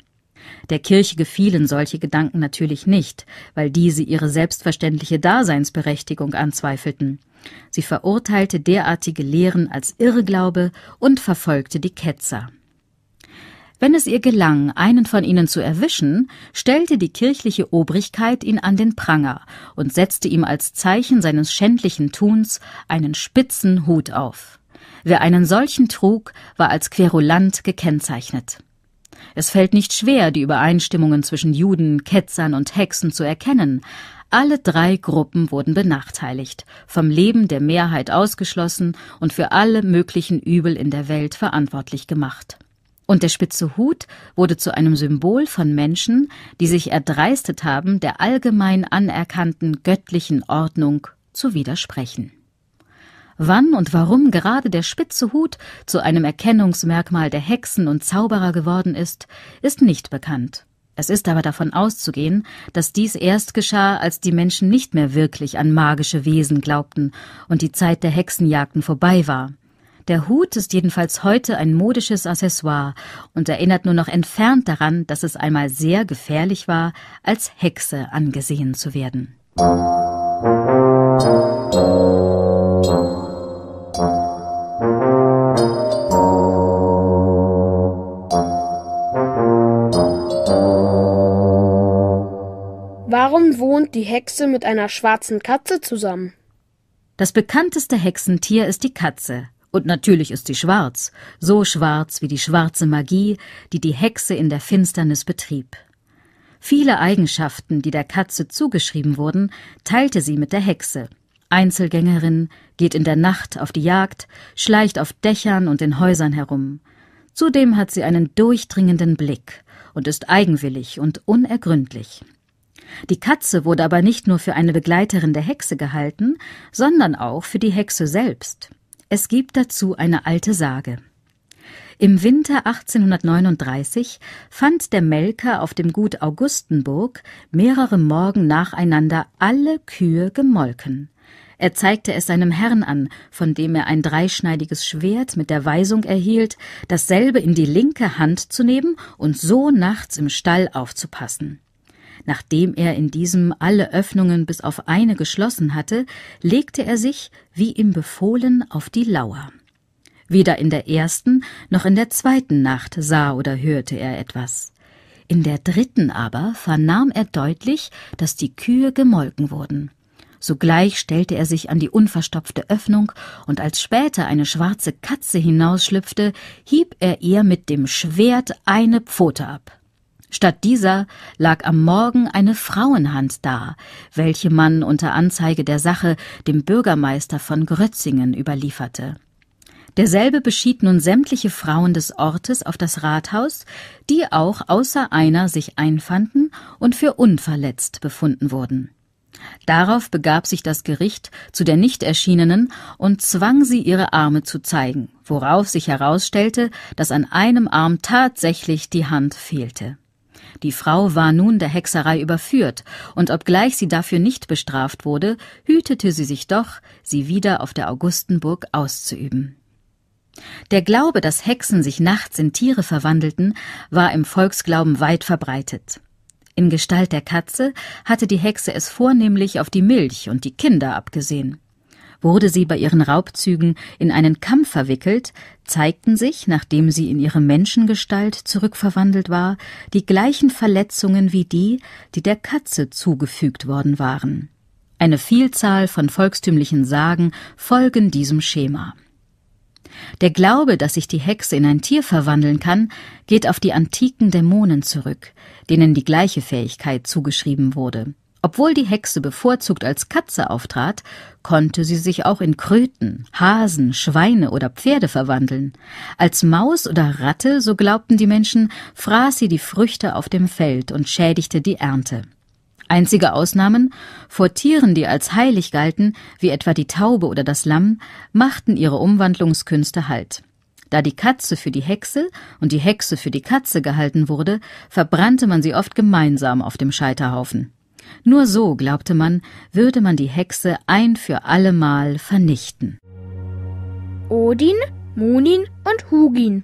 Der Kirche gefielen solche Gedanken natürlich nicht, weil diese ihre selbstverständliche Daseinsberechtigung anzweifelten. Sie verurteilte derartige Lehren als Irrglaube und verfolgte die Ketzer. Wenn es ihr gelang, einen von ihnen zu erwischen, stellte die kirchliche Obrigkeit ihn an den Pranger und setzte ihm als Zeichen seines schändlichen Tuns einen spitzen Hut auf. Wer einen solchen trug, war als querulant gekennzeichnet. Es fällt nicht schwer, die Übereinstimmungen zwischen Juden, Ketzern und Hexen zu erkennen. Alle drei Gruppen wurden benachteiligt, vom Leben der Mehrheit ausgeschlossen und für alle möglichen Übel in der Welt verantwortlich gemacht. Und der spitze Hut wurde zu einem Symbol von Menschen, die sich erdreistet haben, der allgemein anerkannten göttlichen Ordnung zu widersprechen. Wann und warum gerade der spitze Hut zu einem Erkennungsmerkmal der Hexen und Zauberer geworden ist, ist nicht bekannt. Es ist aber davon auszugehen, dass dies erst geschah, als die Menschen nicht mehr wirklich an magische Wesen glaubten und die Zeit der Hexenjagden vorbei war, der Hut ist jedenfalls heute ein modisches Accessoire und erinnert nur noch entfernt daran, dass es einmal sehr gefährlich war, als Hexe angesehen zu werden. Warum wohnt die Hexe mit einer schwarzen Katze zusammen? Das bekannteste Hexentier ist die Katze. Und natürlich ist sie schwarz, so schwarz wie die schwarze Magie, die die Hexe in der Finsternis betrieb. Viele Eigenschaften, die der Katze zugeschrieben wurden, teilte sie mit der Hexe. Einzelgängerin, geht in der Nacht auf die Jagd, schleicht auf Dächern und in Häusern herum. Zudem hat sie einen durchdringenden Blick und ist eigenwillig und unergründlich. Die Katze wurde aber nicht nur für eine Begleiterin der Hexe gehalten, sondern auch für die Hexe selbst. Es gibt dazu eine alte Sage. Im Winter 1839 fand der Melker auf dem Gut Augustenburg mehrere Morgen nacheinander alle Kühe gemolken. Er zeigte es seinem Herrn an, von dem er ein dreischneidiges Schwert mit der Weisung erhielt, dasselbe in die linke Hand zu nehmen und so nachts im Stall aufzupassen. Nachdem er in diesem alle Öffnungen bis auf eine geschlossen hatte, legte er sich, wie ihm befohlen, auf die Lauer. Weder in der ersten noch in der zweiten Nacht sah oder hörte er etwas. In der dritten aber vernahm er deutlich, dass die Kühe gemolken wurden. Sogleich stellte er sich an die unverstopfte Öffnung, und als später eine schwarze Katze hinausschlüpfte, hieb er ihr mit dem Schwert eine Pfote ab. Statt dieser lag am Morgen eine Frauenhand da, welche man unter Anzeige der Sache dem Bürgermeister von Grötzingen überlieferte. Derselbe beschied nun sämtliche Frauen des Ortes auf das Rathaus, die auch außer einer sich einfanden und für unverletzt befunden wurden. Darauf begab sich das Gericht zu der nicht erschienenen und zwang sie, ihre Arme zu zeigen, worauf sich herausstellte, dass an einem Arm tatsächlich die Hand fehlte. Die Frau war nun der Hexerei überführt, und obgleich sie dafür nicht bestraft wurde, hütete sie sich doch, sie wieder auf der Augustenburg auszuüben. Der Glaube, dass Hexen sich nachts in Tiere verwandelten, war im Volksglauben weit verbreitet. In Gestalt der Katze hatte die Hexe es vornehmlich auf die Milch und die Kinder abgesehen. Wurde sie bei ihren Raubzügen in einen Kampf verwickelt, zeigten sich, nachdem sie in ihre Menschengestalt zurückverwandelt war, die gleichen Verletzungen wie die, die der Katze zugefügt worden waren. Eine Vielzahl von volkstümlichen Sagen folgen diesem Schema. Der Glaube, dass sich die Hexe in ein Tier verwandeln kann, geht auf die antiken Dämonen zurück, denen die gleiche Fähigkeit zugeschrieben wurde. Obwohl die Hexe bevorzugt als Katze auftrat, konnte sie sich auch in Kröten, Hasen, Schweine oder Pferde verwandeln. Als Maus oder Ratte, so glaubten die Menschen, fraß sie die Früchte auf dem Feld und schädigte die Ernte. Einzige Ausnahmen, vor Tieren, die als heilig galten, wie etwa die Taube oder das Lamm, machten ihre Umwandlungskünste Halt. Da die Katze für die Hexe und die Hexe für die Katze gehalten wurde, verbrannte man sie oft gemeinsam auf dem Scheiterhaufen. Nur so, glaubte man, würde man die Hexe ein für allemal vernichten. Odin, Munin und Hugin.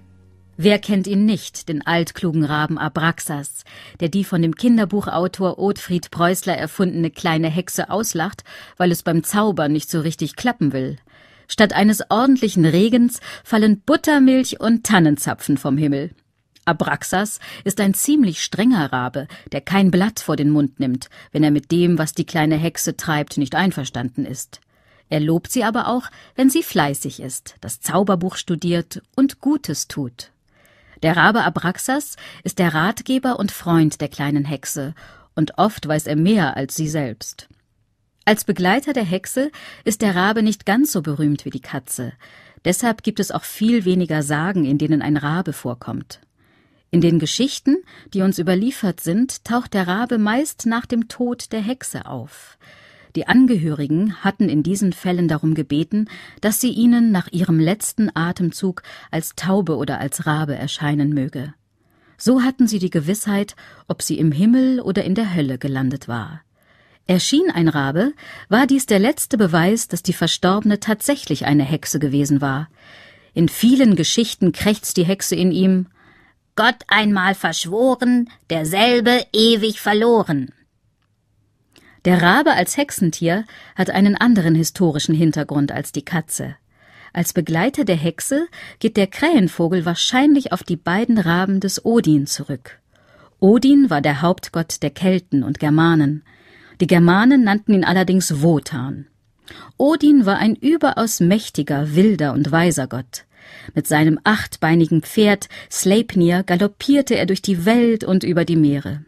Wer kennt ihn nicht, den altklugen Raben Abraxas, der die von dem Kinderbuchautor Otfried Preußler erfundene kleine Hexe auslacht, weil es beim Zaubern nicht so richtig klappen will. Statt eines ordentlichen Regens fallen Buttermilch und Tannenzapfen vom Himmel. Abraxas ist ein ziemlich strenger Rabe, der kein Blatt vor den Mund nimmt, wenn er mit dem, was die kleine Hexe treibt, nicht einverstanden ist. Er lobt sie aber auch, wenn sie fleißig ist, das Zauberbuch studiert und Gutes tut. Der Rabe Abraxas ist der Ratgeber und Freund der kleinen Hexe, und oft weiß er mehr als sie selbst. Als Begleiter der Hexe ist der Rabe nicht ganz so berühmt wie die Katze. Deshalb gibt es auch viel weniger Sagen, in denen ein Rabe vorkommt. In den Geschichten, die uns überliefert sind, taucht der Rabe meist nach dem Tod der Hexe auf. Die Angehörigen hatten in diesen Fällen darum gebeten, dass sie ihnen nach ihrem letzten Atemzug als Taube oder als Rabe erscheinen möge. So hatten sie die Gewissheit, ob sie im Himmel oder in der Hölle gelandet war. Erschien ein Rabe, war dies der letzte Beweis, dass die Verstorbene tatsächlich eine Hexe gewesen war. In vielen Geschichten krächzt die Hexe in ihm Gott einmal verschworen, derselbe ewig verloren. Der Rabe als Hexentier hat einen anderen historischen Hintergrund als die Katze. Als Begleiter der Hexe geht der Krähenvogel wahrscheinlich auf die beiden Raben des Odin zurück. Odin war der Hauptgott der Kelten und Germanen. Die Germanen nannten ihn allerdings Wotan. Odin war ein überaus mächtiger, wilder und weiser Gott. Mit seinem achtbeinigen Pferd Sleipnir galoppierte er durch die Welt und über die Meere.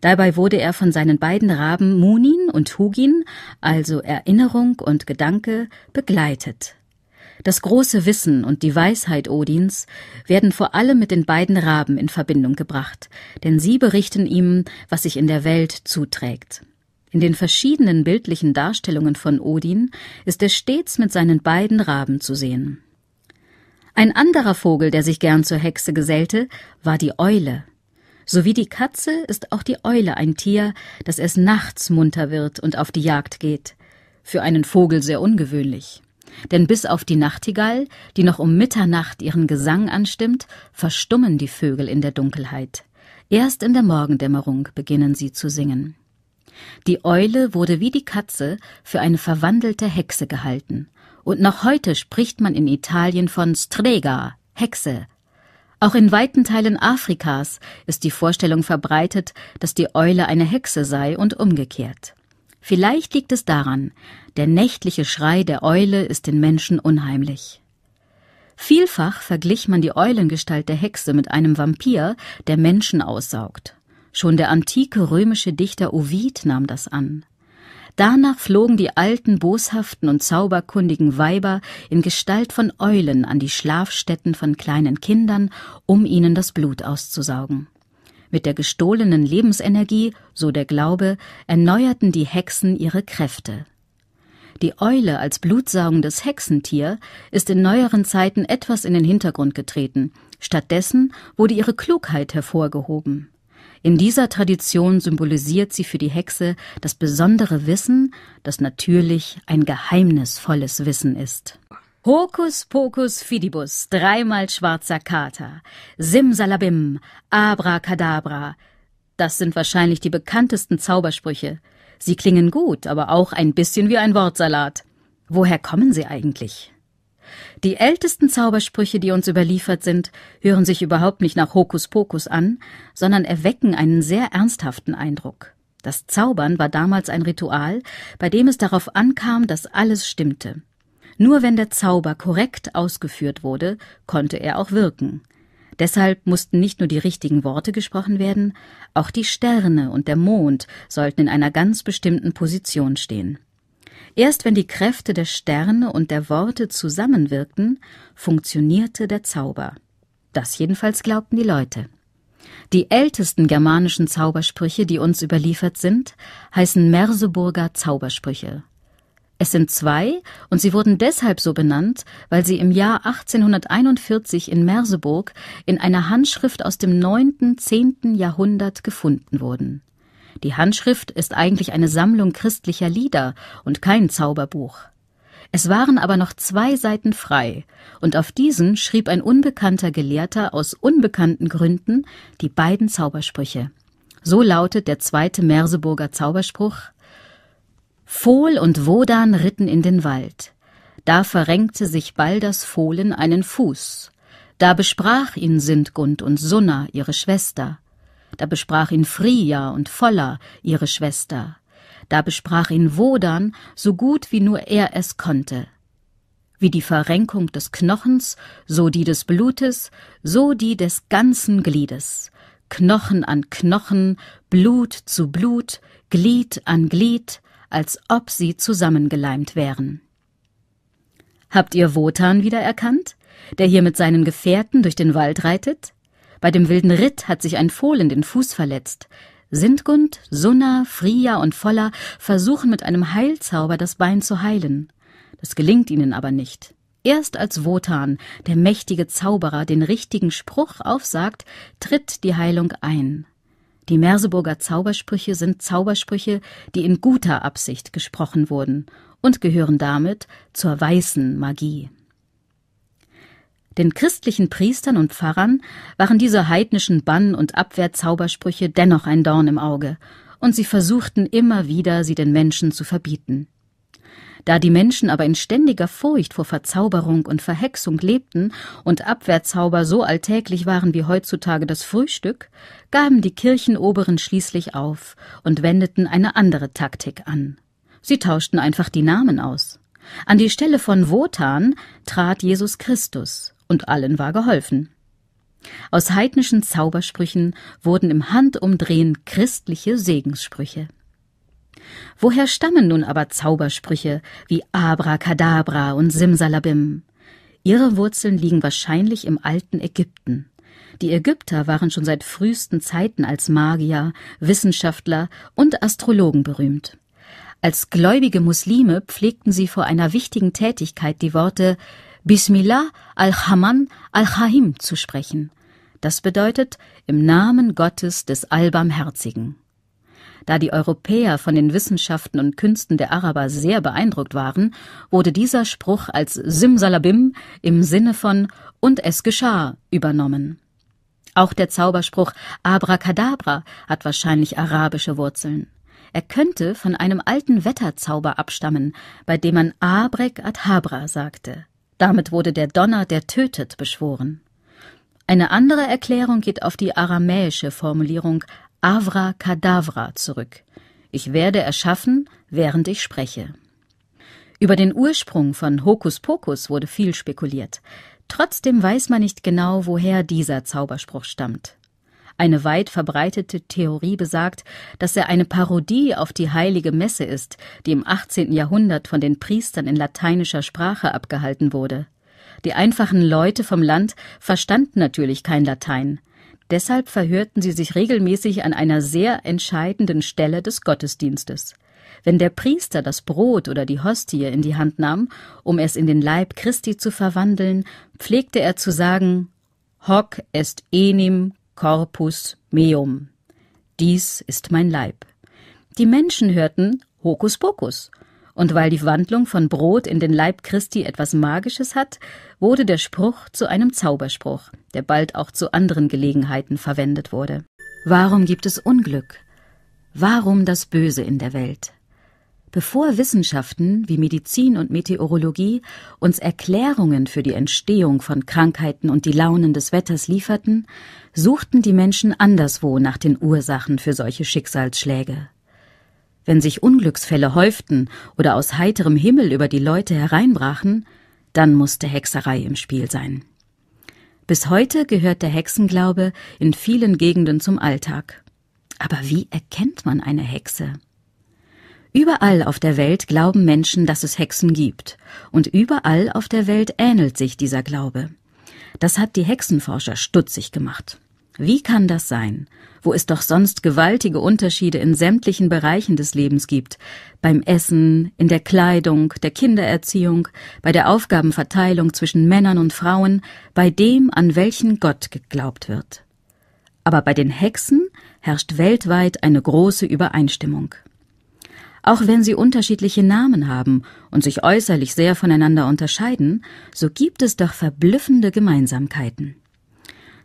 Dabei wurde er von seinen beiden Raben Munin und Hugin, also Erinnerung und Gedanke, begleitet. Das große Wissen und die Weisheit Odins werden vor allem mit den beiden Raben in Verbindung gebracht, denn sie berichten ihm, was sich in der Welt zuträgt. In den verschiedenen bildlichen Darstellungen von Odin ist er stets mit seinen beiden Raben zu sehen. Ein anderer Vogel, der sich gern zur Hexe gesellte, war die Eule. So wie die Katze ist auch die Eule ein Tier, das es nachts munter wird und auf die Jagd geht. Für einen Vogel sehr ungewöhnlich. Denn bis auf die Nachtigall, die noch um Mitternacht ihren Gesang anstimmt, verstummen die Vögel in der Dunkelheit. Erst in der Morgendämmerung beginnen sie zu singen. Die Eule wurde wie die Katze für eine verwandelte Hexe gehalten und noch heute spricht man in Italien von Strega, Hexe. Auch in weiten Teilen Afrikas ist die Vorstellung verbreitet, dass die Eule eine Hexe sei und umgekehrt. Vielleicht liegt es daran, der nächtliche Schrei der Eule ist den Menschen unheimlich. Vielfach verglich man die Eulengestalt der Hexe mit einem Vampir, der Menschen aussaugt. Schon der antike römische Dichter Ovid nahm das an. Danach flogen die alten, boshaften und zauberkundigen Weiber in Gestalt von Eulen an die Schlafstätten von kleinen Kindern, um ihnen das Blut auszusaugen. Mit der gestohlenen Lebensenergie, so der Glaube, erneuerten die Hexen ihre Kräfte. Die Eule als blutsaugendes Hexentier ist in neueren Zeiten etwas in den Hintergrund getreten, stattdessen wurde ihre Klugheit hervorgehoben. In dieser Tradition symbolisiert sie für die Hexe das besondere Wissen, das natürlich ein geheimnisvolles Wissen ist. Hokus pokus fidibus, dreimal schwarzer Kater, Simsalabim, Abracadabra. Das sind wahrscheinlich die bekanntesten Zaubersprüche. Sie klingen gut, aber auch ein bisschen wie ein Wortsalat. Woher kommen sie eigentlich? Die ältesten Zaubersprüche, die uns überliefert sind, hören sich überhaupt nicht nach Hokuspokus an, sondern erwecken einen sehr ernsthaften Eindruck. Das Zaubern war damals ein Ritual, bei dem es darauf ankam, dass alles stimmte. Nur wenn der Zauber korrekt ausgeführt wurde, konnte er auch wirken. Deshalb mussten nicht nur die richtigen Worte gesprochen werden, auch die Sterne und der Mond sollten in einer ganz bestimmten Position stehen. Erst wenn die Kräfte der Sterne und der Worte zusammenwirkten, funktionierte der Zauber. Das jedenfalls glaubten die Leute. Die ältesten germanischen Zaubersprüche, die uns überliefert sind, heißen Merseburger Zaubersprüche. Es sind zwei, und sie wurden deshalb so benannt, weil sie im Jahr 1841 in Merseburg in einer Handschrift aus dem 9., 10. Jahrhundert gefunden wurden. Die Handschrift ist eigentlich eine Sammlung christlicher Lieder und kein Zauberbuch. Es waren aber noch zwei Seiten frei, und auf diesen schrieb ein unbekannter Gelehrter aus unbekannten Gründen die beiden Zaubersprüche. So lautet der zweite Merseburger Zauberspruch Fohl und Wodan ritten in den Wald. Da verrenkte sich Balders Fohlen einen Fuß. Da besprach ihn Sintgund und Sunna, ihre Schwester. Da besprach ihn Fria und Voller, ihre Schwester. Da besprach ihn Wodan, so gut wie nur er es konnte. Wie die Verrenkung des Knochens, so die des Blutes, so die des ganzen Gliedes. Knochen an Knochen, Blut zu Blut, Glied an Glied, als ob sie zusammengeleimt wären. Habt ihr Wotan wiedererkannt, der hier mit seinen Gefährten durch den Wald reitet? Bei dem wilden Ritt hat sich ein Fohlen den Fuß verletzt. Sintgund, Sunna, Fria und Voller versuchen mit einem Heilzauber das Bein zu heilen. Das gelingt ihnen aber nicht. Erst als Wotan, der mächtige Zauberer, den richtigen Spruch aufsagt, tritt die Heilung ein. Die Merseburger Zaubersprüche sind Zaubersprüche, die in guter Absicht gesprochen wurden und gehören damit zur weißen Magie. Den christlichen Priestern und Pfarrern waren diese heidnischen Bann- und Abwehrzaubersprüche dennoch ein Dorn im Auge, und sie versuchten immer wieder, sie den Menschen zu verbieten. Da die Menschen aber in ständiger Furcht vor Verzauberung und Verhexung lebten und Abwehrzauber so alltäglich waren wie heutzutage das Frühstück, gaben die Kirchenoberen schließlich auf und wendeten eine andere Taktik an. Sie tauschten einfach die Namen aus. An die Stelle von Wotan trat Jesus Christus und allen war geholfen. Aus heidnischen Zaubersprüchen wurden im Handumdrehen christliche Segenssprüche. Woher stammen nun aber Zaubersprüche wie Abracadabra und Simsalabim? Ihre Wurzeln liegen wahrscheinlich im alten Ägypten. Die Ägypter waren schon seit frühesten Zeiten als Magier, Wissenschaftler und Astrologen berühmt. Als gläubige Muslime pflegten sie vor einer wichtigen Tätigkeit die Worte Bismillah al-Haman al-Hahim zu sprechen. Das bedeutet im Namen Gottes des Allbarmherzigen. Da die Europäer von den Wissenschaften und Künsten der Araber sehr beeindruckt waren, wurde dieser Spruch als Simsalabim im Sinne von und es geschah übernommen. Auch der Zauberspruch Abracadabra hat wahrscheinlich arabische Wurzeln. Er könnte von einem alten Wetterzauber abstammen, bei dem man Abrek ad Habra sagte. Damit wurde der Donner, der tötet, beschworen. Eine andere Erklärung geht auf die aramäische Formulierung Avra Kadavra zurück. Ich werde erschaffen, während ich spreche. Über den Ursprung von Hokus Pokus wurde viel spekuliert. Trotzdem weiß man nicht genau, woher dieser Zauberspruch stammt. Eine weit verbreitete Theorie besagt, dass er eine Parodie auf die heilige Messe ist, die im 18. Jahrhundert von den Priestern in lateinischer Sprache abgehalten wurde. Die einfachen Leute vom Land verstanden natürlich kein Latein. Deshalb verhörten sie sich regelmäßig an einer sehr entscheidenden Stelle des Gottesdienstes. Wenn der Priester das Brot oder die Hostie in die Hand nahm, um es in den Leib Christi zu verwandeln, pflegte er zu sagen Hoc est enim corpus meum. Dies ist mein Leib. Die Menschen hörten Hokuspokus. Und weil die Wandlung von Brot in den Leib Christi etwas Magisches hat, wurde der Spruch zu einem Zauberspruch, der bald auch zu anderen Gelegenheiten verwendet wurde. Warum gibt es Unglück? Warum das Böse in der Welt? Bevor Wissenschaften wie Medizin und Meteorologie uns Erklärungen für die Entstehung von Krankheiten und die Launen des Wetters lieferten, suchten die Menschen anderswo nach den Ursachen für solche Schicksalsschläge. Wenn sich Unglücksfälle häuften oder aus heiterem Himmel über die Leute hereinbrachen, dann musste Hexerei im Spiel sein. Bis heute gehört der Hexenglaube in vielen Gegenden zum Alltag. Aber wie erkennt man eine Hexe? Überall auf der Welt glauben Menschen, dass es Hexen gibt, und überall auf der Welt ähnelt sich dieser Glaube. Das hat die Hexenforscher stutzig gemacht. Wie kann das sein, wo es doch sonst gewaltige Unterschiede in sämtlichen Bereichen des Lebens gibt, beim Essen, in der Kleidung, der Kindererziehung, bei der Aufgabenverteilung zwischen Männern und Frauen, bei dem, an welchen Gott geglaubt wird. Aber bei den Hexen herrscht weltweit eine große Übereinstimmung. Auch wenn sie unterschiedliche Namen haben und sich äußerlich sehr voneinander unterscheiden, so gibt es doch verblüffende Gemeinsamkeiten.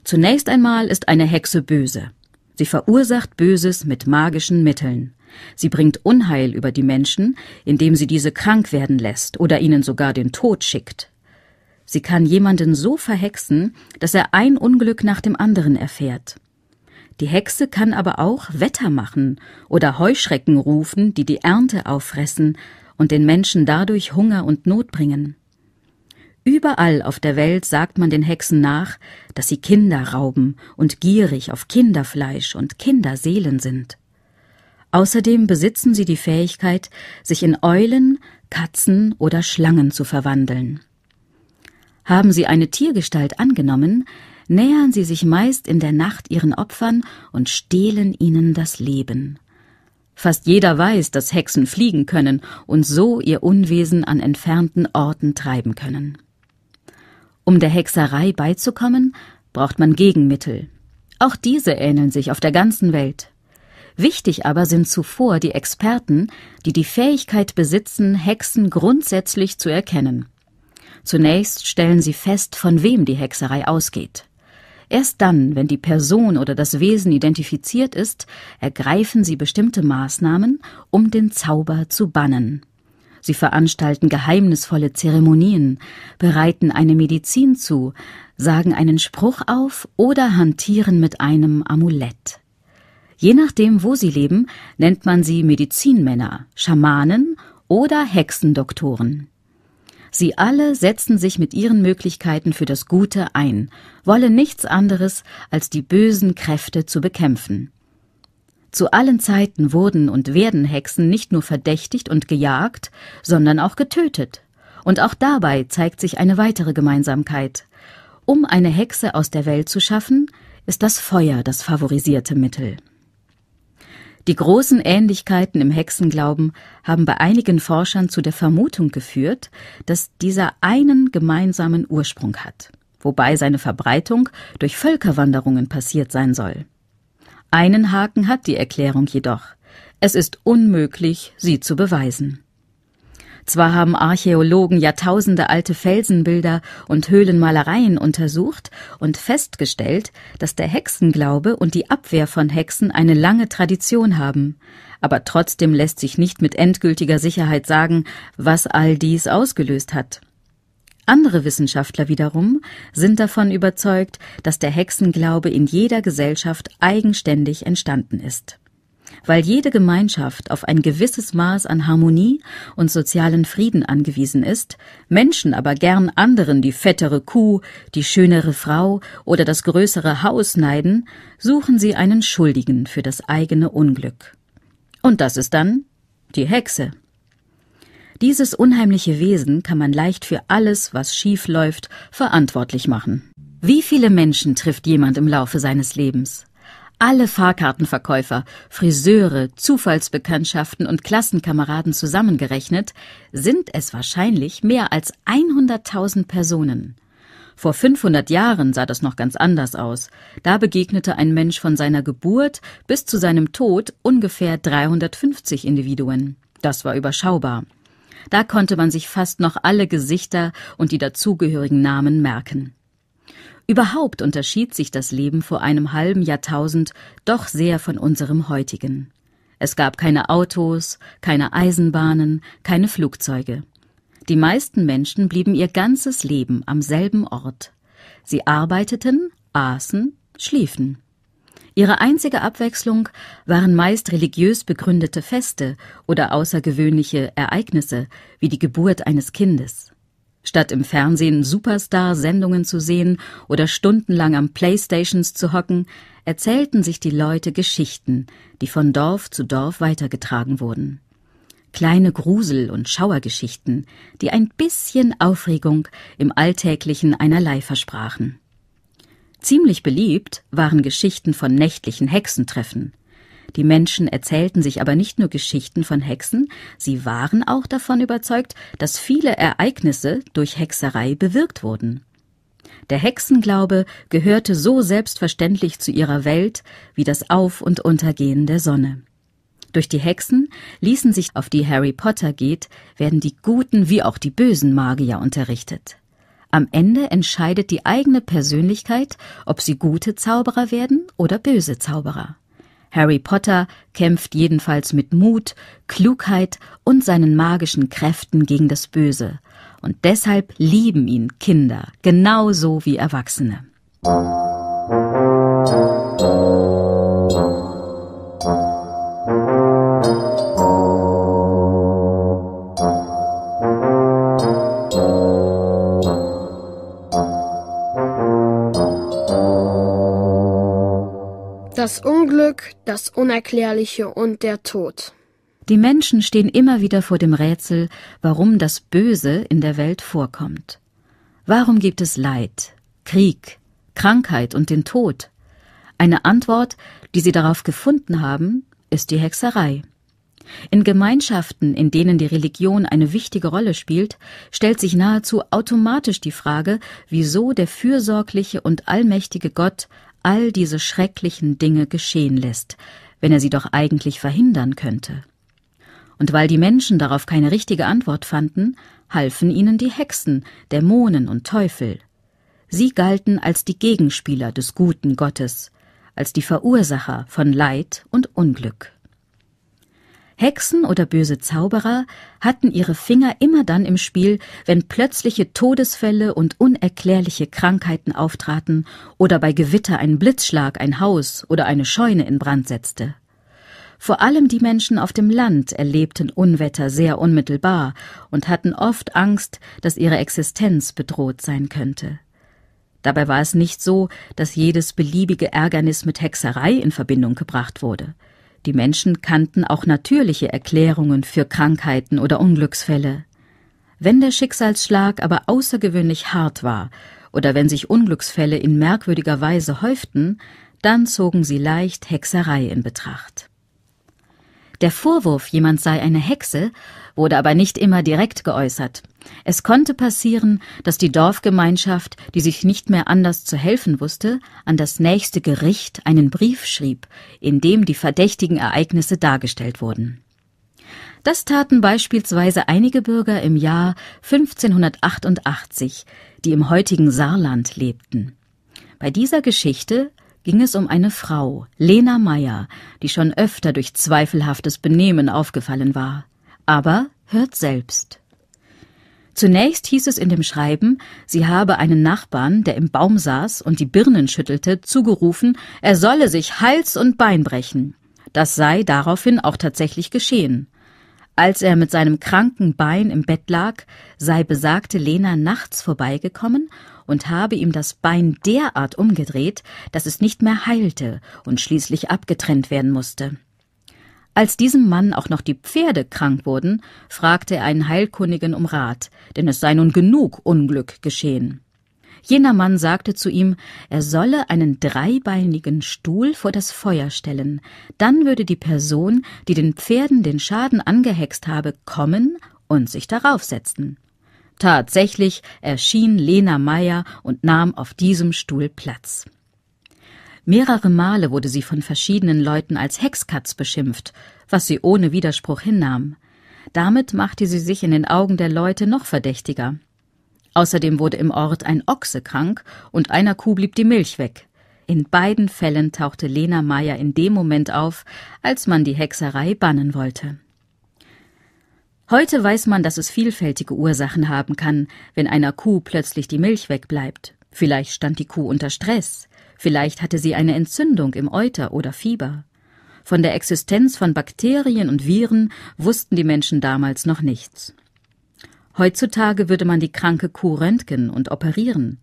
Zunächst einmal ist eine Hexe böse. Sie verursacht Böses mit magischen Mitteln. Sie bringt Unheil über die Menschen, indem sie diese krank werden lässt oder ihnen sogar den Tod schickt. Sie kann jemanden so verhexen, dass er ein Unglück nach dem anderen erfährt. Die Hexe kann aber auch Wetter machen oder Heuschrecken rufen, die die Ernte auffressen und den Menschen dadurch Hunger und Not bringen. Überall auf der Welt sagt man den Hexen nach, dass sie Kinder rauben und gierig auf Kinderfleisch und Kinderseelen sind. Außerdem besitzen sie die Fähigkeit, sich in Eulen, Katzen oder Schlangen zu verwandeln. Haben sie eine Tiergestalt angenommen, nähern sie sich meist in der Nacht ihren Opfern und stehlen ihnen das Leben. Fast jeder weiß, dass Hexen fliegen können und so ihr Unwesen an entfernten Orten treiben können. Um der Hexerei beizukommen, braucht man Gegenmittel. Auch diese ähneln sich auf der ganzen Welt. Wichtig aber sind zuvor die Experten, die die Fähigkeit besitzen, Hexen grundsätzlich zu erkennen. Zunächst stellen sie fest, von wem die Hexerei ausgeht. Erst dann, wenn die Person oder das Wesen identifiziert ist, ergreifen sie bestimmte Maßnahmen, um den Zauber zu bannen. Sie veranstalten geheimnisvolle Zeremonien, bereiten eine Medizin zu, sagen einen Spruch auf oder hantieren mit einem Amulett. Je nachdem, wo sie leben, nennt man sie Medizinmänner, Schamanen oder Hexendoktoren. Sie alle setzen sich mit ihren Möglichkeiten für das Gute ein, wollen nichts anderes, als die bösen Kräfte zu bekämpfen. Zu allen Zeiten wurden und werden Hexen nicht nur verdächtigt und gejagt, sondern auch getötet. Und auch dabei zeigt sich eine weitere Gemeinsamkeit. Um eine Hexe aus der Welt zu schaffen, ist das Feuer das favorisierte Mittel. Die großen Ähnlichkeiten im Hexenglauben haben bei einigen Forschern zu der Vermutung geführt, dass dieser einen gemeinsamen Ursprung hat, wobei seine Verbreitung durch Völkerwanderungen passiert sein soll. Einen Haken hat die Erklärung jedoch. Es ist unmöglich, sie zu beweisen. Zwar haben Archäologen Jahrtausende alte Felsenbilder und Höhlenmalereien untersucht und festgestellt, dass der Hexenglaube und die Abwehr von Hexen eine lange Tradition haben, aber trotzdem lässt sich nicht mit endgültiger Sicherheit sagen, was all dies ausgelöst hat. Andere Wissenschaftler wiederum sind davon überzeugt, dass der Hexenglaube in jeder Gesellschaft eigenständig entstanden ist weil jede Gemeinschaft auf ein gewisses Maß an Harmonie und sozialen Frieden angewiesen ist, Menschen aber gern anderen die fettere Kuh, die schönere Frau oder das größere Haus neiden, suchen sie einen Schuldigen für das eigene Unglück. Und das ist dann die Hexe. Dieses unheimliche Wesen kann man leicht für alles, was schief läuft, verantwortlich machen. Wie viele Menschen trifft jemand im Laufe seines Lebens? alle Fahrkartenverkäufer, Friseure, Zufallsbekanntschaften und Klassenkameraden zusammengerechnet, sind es wahrscheinlich mehr als 100.000 Personen. Vor 500 Jahren sah das noch ganz anders aus. Da begegnete ein Mensch von seiner Geburt bis zu seinem Tod ungefähr 350 Individuen. Das war überschaubar. Da konnte man sich fast noch alle Gesichter und die dazugehörigen Namen merken. Überhaupt unterschied sich das Leben vor einem halben Jahrtausend doch sehr von unserem heutigen. Es gab keine Autos, keine Eisenbahnen, keine Flugzeuge. Die meisten Menschen blieben ihr ganzes Leben am selben Ort. Sie arbeiteten, aßen, schliefen. Ihre einzige Abwechslung waren meist religiös begründete Feste oder außergewöhnliche Ereignisse wie die Geburt eines Kindes. Statt im Fernsehen Superstar-Sendungen zu sehen oder stundenlang am Playstations zu hocken, erzählten sich die Leute Geschichten, die von Dorf zu Dorf weitergetragen wurden. Kleine Grusel- und Schauergeschichten, die ein bisschen Aufregung im Alltäglichen einerlei versprachen. Ziemlich beliebt waren Geschichten von nächtlichen Hexentreffen – die Menschen erzählten sich aber nicht nur Geschichten von Hexen, sie waren auch davon überzeugt, dass viele Ereignisse durch Hexerei bewirkt wurden. Der Hexenglaube gehörte so selbstverständlich zu ihrer Welt wie das Auf und Untergehen der Sonne. Durch die Hexen ließen sich, auf die Harry Potter geht, werden die guten wie auch die bösen Magier unterrichtet. Am Ende entscheidet die eigene Persönlichkeit, ob sie gute Zauberer werden oder böse Zauberer. Harry Potter kämpft jedenfalls mit Mut, Klugheit und seinen magischen Kräften gegen das Böse. Und deshalb lieben ihn Kinder genauso wie Erwachsene. Musik das Unerklärliche und der Tod. Die Menschen stehen immer wieder vor dem Rätsel, warum das Böse in der Welt vorkommt. Warum gibt es Leid, Krieg, Krankheit und den Tod? Eine Antwort, die sie darauf gefunden haben, ist die Hexerei. In Gemeinschaften, in denen die Religion eine wichtige Rolle spielt, stellt sich nahezu automatisch die Frage, wieso der fürsorgliche und allmächtige Gott all diese schrecklichen Dinge geschehen lässt, wenn er sie doch eigentlich verhindern könnte. Und weil die Menschen darauf keine richtige Antwort fanden, halfen ihnen die Hexen, Dämonen und Teufel. Sie galten als die Gegenspieler des guten Gottes, als die Verursacher von Leid und Unglück. Hexen oder böse Zauberer hatten ihre Finger immer dann im Spiel, wenn plötzliche Todesfälle und unerklärliche Krankheiten auftraten oder bei Gewitter ein Blitzschlag ein Haus oder eine Scheune in Brand setzte. Vor allem die Menschen auf dem Land erlebten Unwetter sehr unmittelbar und hatten oft Angst, dass ihre Existenz bedroht sein könnte. Dabei war es nicht so, dass jedes beliebige Ärgernis mit Hexerei in Verbindung gebracht wurde. Die Menschen kannten auch natürliche Erklärungen für Krankheiten oder Unglücksfälle. Wenn der Schicksalsschlag aber außergewöhnlich hart war oder wenn sich Unglücksfälle in merkwürdiger Weise häuften, dann zogen sie leicht Hexerei in Betracht. Der Vorwurf, jemand sei eine Hexe, wurde aber nicht immer direkt geäußert. Es konnte passieren, dass die Dorfgemeinschaft, die sich nicht mehr anders zu helfen wusste, an das nächste Gericht einen Brief schrieb, in dem die verdächtigen Ereignisse dargestellt wurden. Das taten beispielsweise einige Bürger im Jahr 1588, die im heutigen Saarland lebten. Bei dieser Geschichte ging es um eine Frau, Lena Meyer, die schon öfter durch zweifelhaftes Benehmen aufgefallen war. Aber hört selbst. Zunächst hieß es in dem Schreiben, sie habe einen Nachbarn, der im Baum saß und die Birnen schüttelte, zugerufen, er solle sich Hals und Bein brechen. Das sei daraufhin auch tatsächlich geschehen. Als er mit seinem kranken Bein im Bett lag, sei besagte Lena nachts vorbeigekommen und habe ihm das Bein derart umgedreht, dass es nicht mehr heilte und schließlich abgetrennt werden musste. Als diesem Mann auch noch die Pferde krank wurden, fragte er einen Heilkundigen um Rat, denn es sei nun genug Unglück geschehen. Jener Mann sagte zu ihm, er solle einen dreibeinigen Stuhl vor das Feuer stellen, dann würde die Person, die den Pferden den Schaden angehext habe, kommen und sich darauf setzen. Tatsächlich erschien Lena Meyer und nahm auf diesem Stuhl Platz. Mehrere Male wurde sie von verschiedenen Leuten als Hexkatz beschimpft, was sie ohne Widerspruch hinnahm. Damit machte sie sich in den Augen der Leute noch verdächtiger. Außerdem wurde im Ort ein Ochse krank und einer Kuh blieb die Milch weg. In beiden Fällen tauchte Lena Meyer in dem Moment auf, als man die Hexerei bannen wollte. Heute weiß man, dass es vielfältige Ursachen haben kann, wenn einer Kuh plötzlich die Milch wegbleibt. Vielleicht stand die Kuh unter Stress. Vielleicht hatte sie eine Entzündung im Euter oder Fieber. Von der Existenz von Bakterien und Viren wussten die Menschen damals noch nichts. Heutzutage würde man die kranke Kuh röntgen und operieren.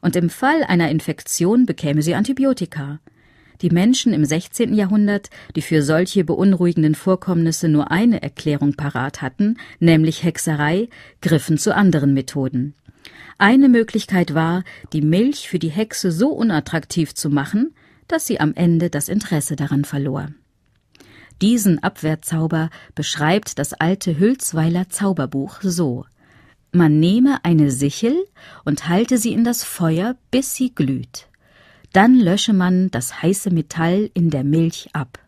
Und im Fall einer Infektion bekäme sie Antibiotika. Die Menschen im 16. Jahrhundert, die für solche beunruhigenden Vorkommnisse nur eine Erklärung parat hatten, nämlich Hexerei, griffen zu anderen Methoden. Eine Möglichkeit war, die Milch für die Hexe so unattraktiv zu machen, dass sie am Ende das Interesse daran verlor. Diesen Abwehrzauber beschreibt das alte Hülsweiler Zauberbuch so. Man nehme eine Sichel und halte sie in das Feuer, bis sie glüht. Dann lösche man das heiße Metall in der Milch ab.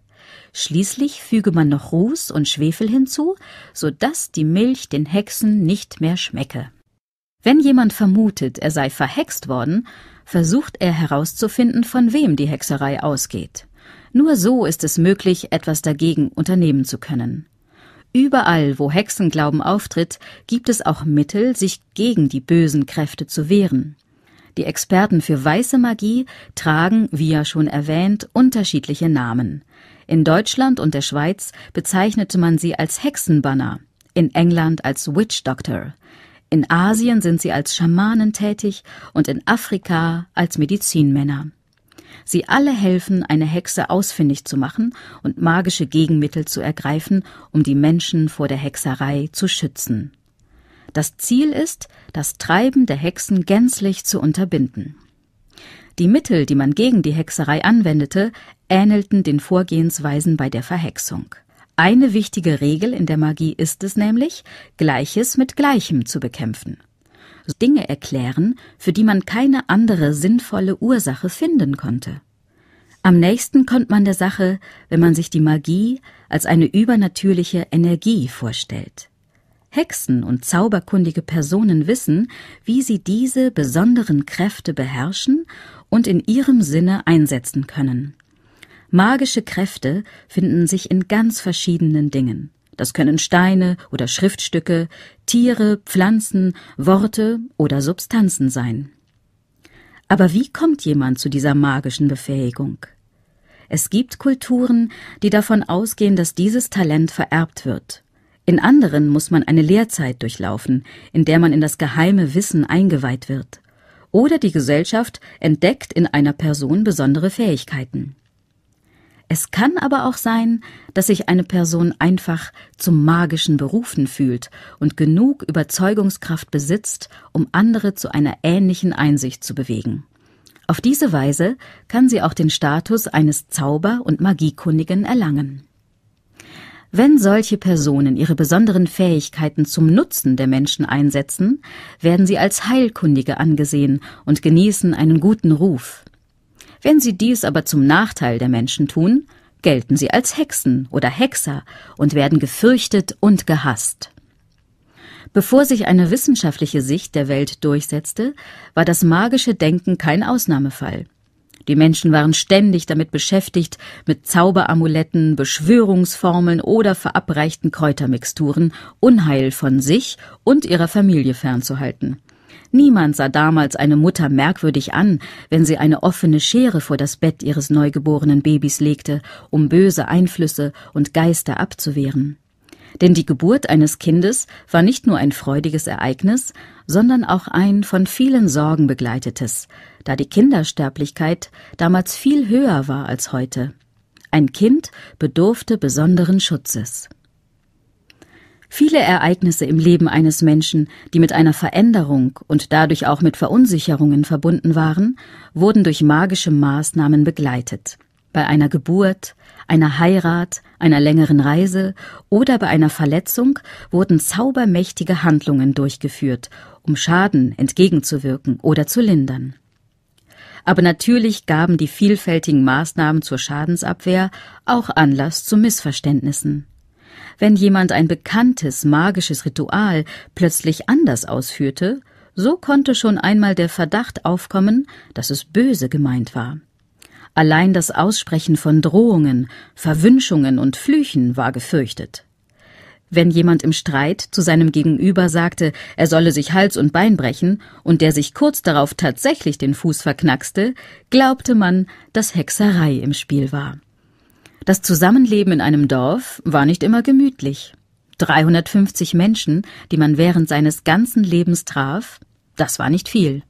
Schließlich füge man noch Ruß und Schwefel hinzu, so dass die Milch den Hexen nicht mehr schmecke. Wenn jemand vermutet, er sei verhext worden, versucht er herauszufinden, von wem die Hexerei ausgeht. Nur so ist es möglich, etwas dagegen unternehmen zu können. Überall, wo Hexenglauben auftritt, gibt es auch Mittel, sich gegen die bösen Kräfte zu wehren. Die Experten für weiße Magie tragen, wie ja schon erwähnt, unterschiedliche Namen. In Deutschland und der Schweiz bezeichnete man sie als Hexenbanner, in England als Witch Doctor, in Asien sind sie als Schamanen tätig und in Afrika als Medizinmänner. Sie alle helfen, eine Hexe ausfindig zu machen und magische Gegenmittel zu ergreifen, um die Menschen vor der Hexerei zu schützen. Das Ziel ist, das Treiben der Hexen gänzlich zu unterbinden. Die Mittel, die man gegen die Hexerei anwendete, ähnelten den Vorgehensweisen bei der Verhexung. Eine wichtige Regel in der Magie ist es nämlich, Gleiches mit Gleichem zu bekämpfen. Dinge erklären, für die man keine andere sinnvolle Ursache finden konnte. Am nächsten kommt man der Sache, wenn man sich die Magie als eine übernatürliche Energie vorstellt. Hexen und zauberkundige Personen wissen, wie sie diese besonderen Kräfte beherrschen und in ihrem Sinne einsetzen können. Magische Kräfte finden sich in ganz verschiedenen Dingen. Das können Steine oder Schriftstücke, Tiere, Pflanzen, Worte oder Substanzen sein. Aber wie kommt jemand zu dieser magischen Befähigung? Es gibt Kulturen, die davon ausgehen, dass dieses Talent vererbt wird. In anderen muss man eine Lehrzeit durchlaufen, in der man in das geheime Wissen eingeweiht wird. Oder die Gesellschaft entdeckt in einer Person besondere Fähigkeiten. Es kann aber auch sein, dass sich eine Person einfach zum magischen berufen fühlt und genug Überzeugungskraft besitzt, um andere zu einer ähnlichen Einsicht zu bewegen. Auf diese Weise kann sie auch den Status eines Zauber- und Magiekundigen erlangen. Wenn solche Personen ihre besonderen Fähigkeiten zum Nutzen der Menschen einsetzen, werden sie als Heilkundige angesehen und genießen einen guten Ruf. Wenn sie dies aber zum Nachteil der Menschen tun, gelten sie als Hexen oder Hexer und werden gefürchtet und gehasst. Bevor sich eine wissenschaftliche Sicht der Welt durchsetzte, war das magische Denken kein Ausnahmefall. Die Menschen waren ständig damit beschäftigt, mit Zauberamuletten, Beschwörungsformeln oder verabreichten Kräutermixturen Unheil von sich und ihrer Familie fernzuhalten. Niemand sah damals eine Mutter merkwürdig an, wenn sie eine offene Schere vor das Bett ihres neugeborenen Babys legte, um böse Einflüsse und Geister abzuwehren. Denn die Geburt eines Kindes war nicht nur ein freudiges Ereignis, sondern auch ein von vielen Sorgen begleitetes, da die Kindersterblichkeit damals viel höher war als heute. Ein Kind bedurfte besonderen Schutzes. Viele Ereignisse im Leben eines Menschen, die mit einer Veränderung und dadurch auch mit Verunsicherungen verbunden waren, wurden durch magische Maßnahmen begleitet. Bei einer Geburt, einer Heirat, einer längeren Reise oder bei einer Verletzung wurden zaubermächtige Handlungen durchgeführt, um Schaden entgegenzuwirken oder zu lindern. Aber natürlich gaben die vielfältigen Maßnahmen zur Schadensabwehr auch Anlass zu Missverständnissen. Wenn jemand ein bekanntes magisches Ritual plötzlich anders ausführte, so konnte schon einmal der Verdacht aufkommen, dass es böse gemeint war. Allein das Aussprechen von Drohungen, Verwünschungen und Flüchen war gefürchtet. Wenn jemand im Streit zu seinem Gegenüber sagte, er solle sich Hals und Bein brechen, und der sich kurz darauf tatsächlich den Fuß verknackste, glaubte man, dass Hexerei im Spiel war. Das Zusammenleben in einem Dorf war nicht immer gemütlich. 350 Menschen, die man während seines ganzen Lebens traf, das war nicht viel.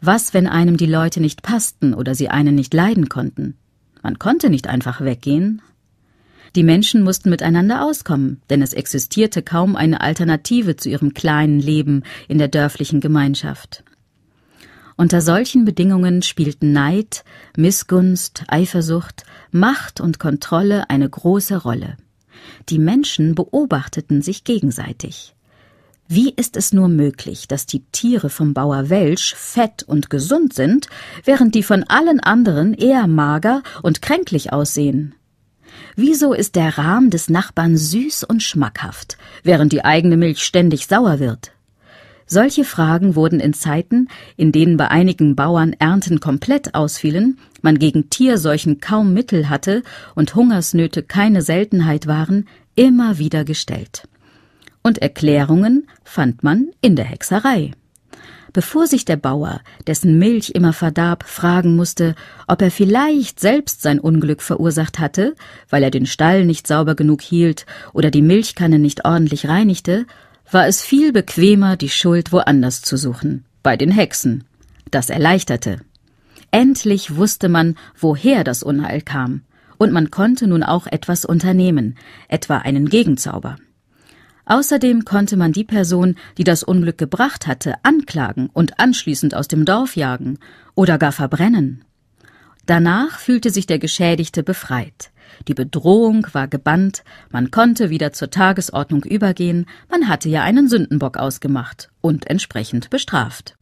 Was, wenn einem die Leute nicht passten oder sie einen nicht leiden konnten? Man konnte nicht einfach weggehen. Die Menschen mussten miteinander auskommen, denn es existierte kaum eine Alternative zu ihrem kleinen Leben in der dörflichen Gemeinschaft. Unter solchen Bedingungen spielten Neid, Missgunst, Eifersucht, Macht und Kontrolle eine große Rolle. Die Menschen beobachteten sich gegenseitig. Wie ist es nur möglich, dass die Tiere vom Bauer Welsch fett und gesund sind, während die von allen anderen eher mager und kränklich aussehen? Wieso ist der Rahm des Nachbarn süß und schmackhaft, während die eigene Milch ständig sauer wird? Solche Fragen wurden in Zeiten, in denen bei einigen Bauern Ernten komplett ausfielen, man gegen Tierseuchen kaum Mittel hatte und Hungersnöte keine Seltenheit waren, immer wieder gestellt. Und Erklärungen fand man in der Hexerei. Bevor sich der Bauer, dessen Milch immer verdarb, fragen musste, ob er vielleicht selbst sein Unglück verursacht hatte, weil er den Stall nicht sauber genug hielt oder die Milchkanne nicht ordentlich reinigte, war es viel bequemer, die Schuld woanders zu suchen, bei den Hexen. Das erleichterte. Endlich wusste man, woher das Unheil kam, und man konnte nun auch etwas unternehmen, etwa einen Gegenzauber. Außerdem konnte man die Person, die das Unglück gebracht hatte, anklagen und anschließend aus dem Dorf jagen oder gar verbrennen. Danach fühlte sich der Geschädigte befreit. Die Bedrohung war gebannt, man konnte wieder zur Tagesordnung übergehen, man hatte ja einen Sündenbock ausgemacht und entsprechend bestraft.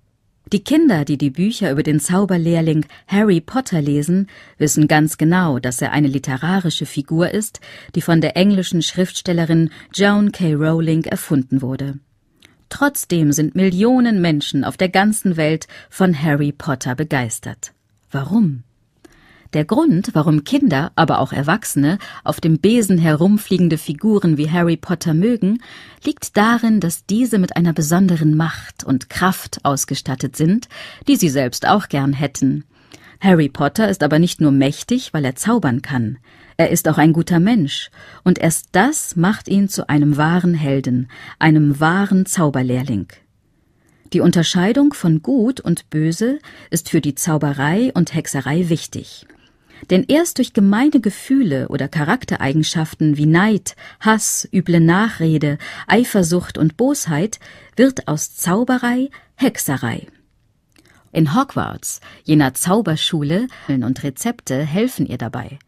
Die Kinder, die die Bücher über den Zauberlehrling Harry Potter lesen, wissen ganz genau, dass er eine literarische Figur ist, die von der englischen Schriftstellerin Joan K. Rowling erfunden wurde. Trotzdem sind Millionen Menschen auf der ganzen Welt von Harry Potter begeistert. Warum? Der Grund, warum Kinder, aber auch Erwachsene auf dem Besen herumfliegende Figuren wie Harry Potter mögen, liegt darin, dass diese mit einer besonderen Macht und Kraft ausgestattet sind, die sie selbst auch gern hätten. Harry Potter ist aber nicht nur mächtig, weil er zaubern kann, er ist auch ein guter Mensch, und erst das macht ihn zu einem wahren Helden, einem wahren Zauberlehrling. Die Unterscheidung von Gut und Böse ist für die Zauberei und Hexerei wichtig. Denn erst durch gemeine Gefühle oder Charaktereigenschaften wie Neid, Hass, üble Nachrede, Eifersucht und Bosheit wird aus Zauberei Hexerei. In Hogwarts, jener Zauberschule, und Rezepte helfen ihr dabei.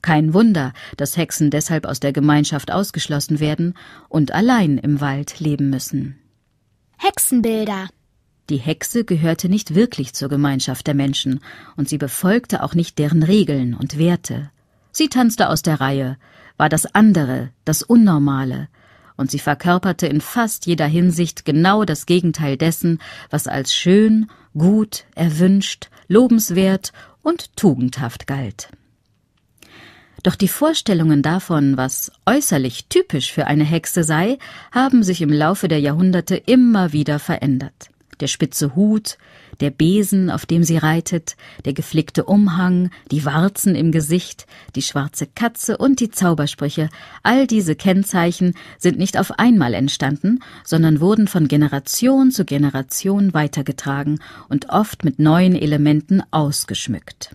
Kein Wunder, dass Hexen deshalb aus der Gemeinschaft ausgeschlossen werden und allein im Wald leben müssen. Hexenbilder die Hexe gehörte nicht wirklich zur Gemeinschaft der Menschen, und sie befolgte auch nicht deren Regeln und Werte. Sie tanzte aus der Reihe, war das andere, das Unnormale, und sie verkörperte in fast jeder Hinsicht genau das Gegenteil dessen, was als schön, gut, erwünscht, lobenswert und tugendhaft galt. Doch die Vorstellungen davon, was äußerlich typisch für eine Hexe sei, haben sich im Laufe der Jahrhunderte immer wieder verändert der spitze Hut, der Besen, auf dem sie reitet, der geflickte Umhang, die Warzen im Gesicht, die schwarze Katze und die Zaubersprüche, all diese Kennzeichen sind nicht auf einmal entstanden, sondern wurden von Generation zu Generation weitergetragen und oft mit neuen Elementen ausgeschmückt.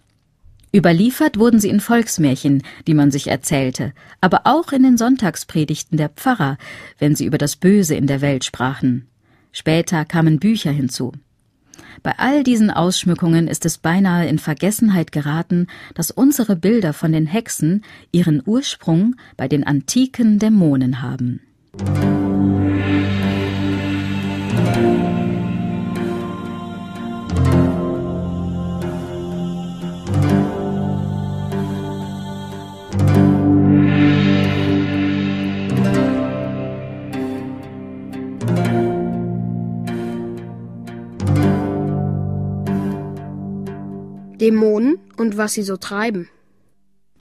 Überliefert wurden sie in Volksmärchen, die man sich erzählte, aber auch in den Sonntagspredigten der Pfarrer, wenn sie über das Böse in der Welt sprachen. Später kamen Bücher hinzu. Bei all diesen Ausschmückungen ist es beinahe in Vergessenheit geraten, dass unsere Bilder von den Hexen ihren Ursprung bei den antiken Dämonen haben. Musik Dämonen und was sie so treiben.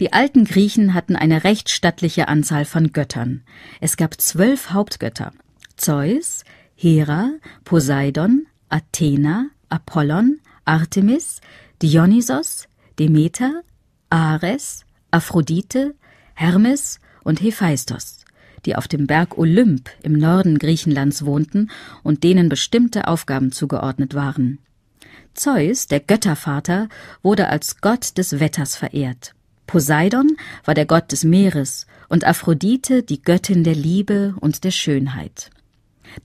Die alten Griechen hatten eine recht stattliche Anzahl von Göttern. Es gab zwölf Hauptgötter: Zeus, Hera, Poseidon, Athena, Apollon, Artemis, Dionysos, Demeter, Ares, Aphrodite, Hermes und Hephaistos, die auf dem Berg Olymp im Norden Griechenlands wohnten und denen bestimmte Aufgaben zugeordnet waren. Zeus, der Göttervater, wurde als Gott des Wetters verehrt. Poseidon war der Gott des Meeres und Aphrodite die Göttin der Liebe und der Schönheit.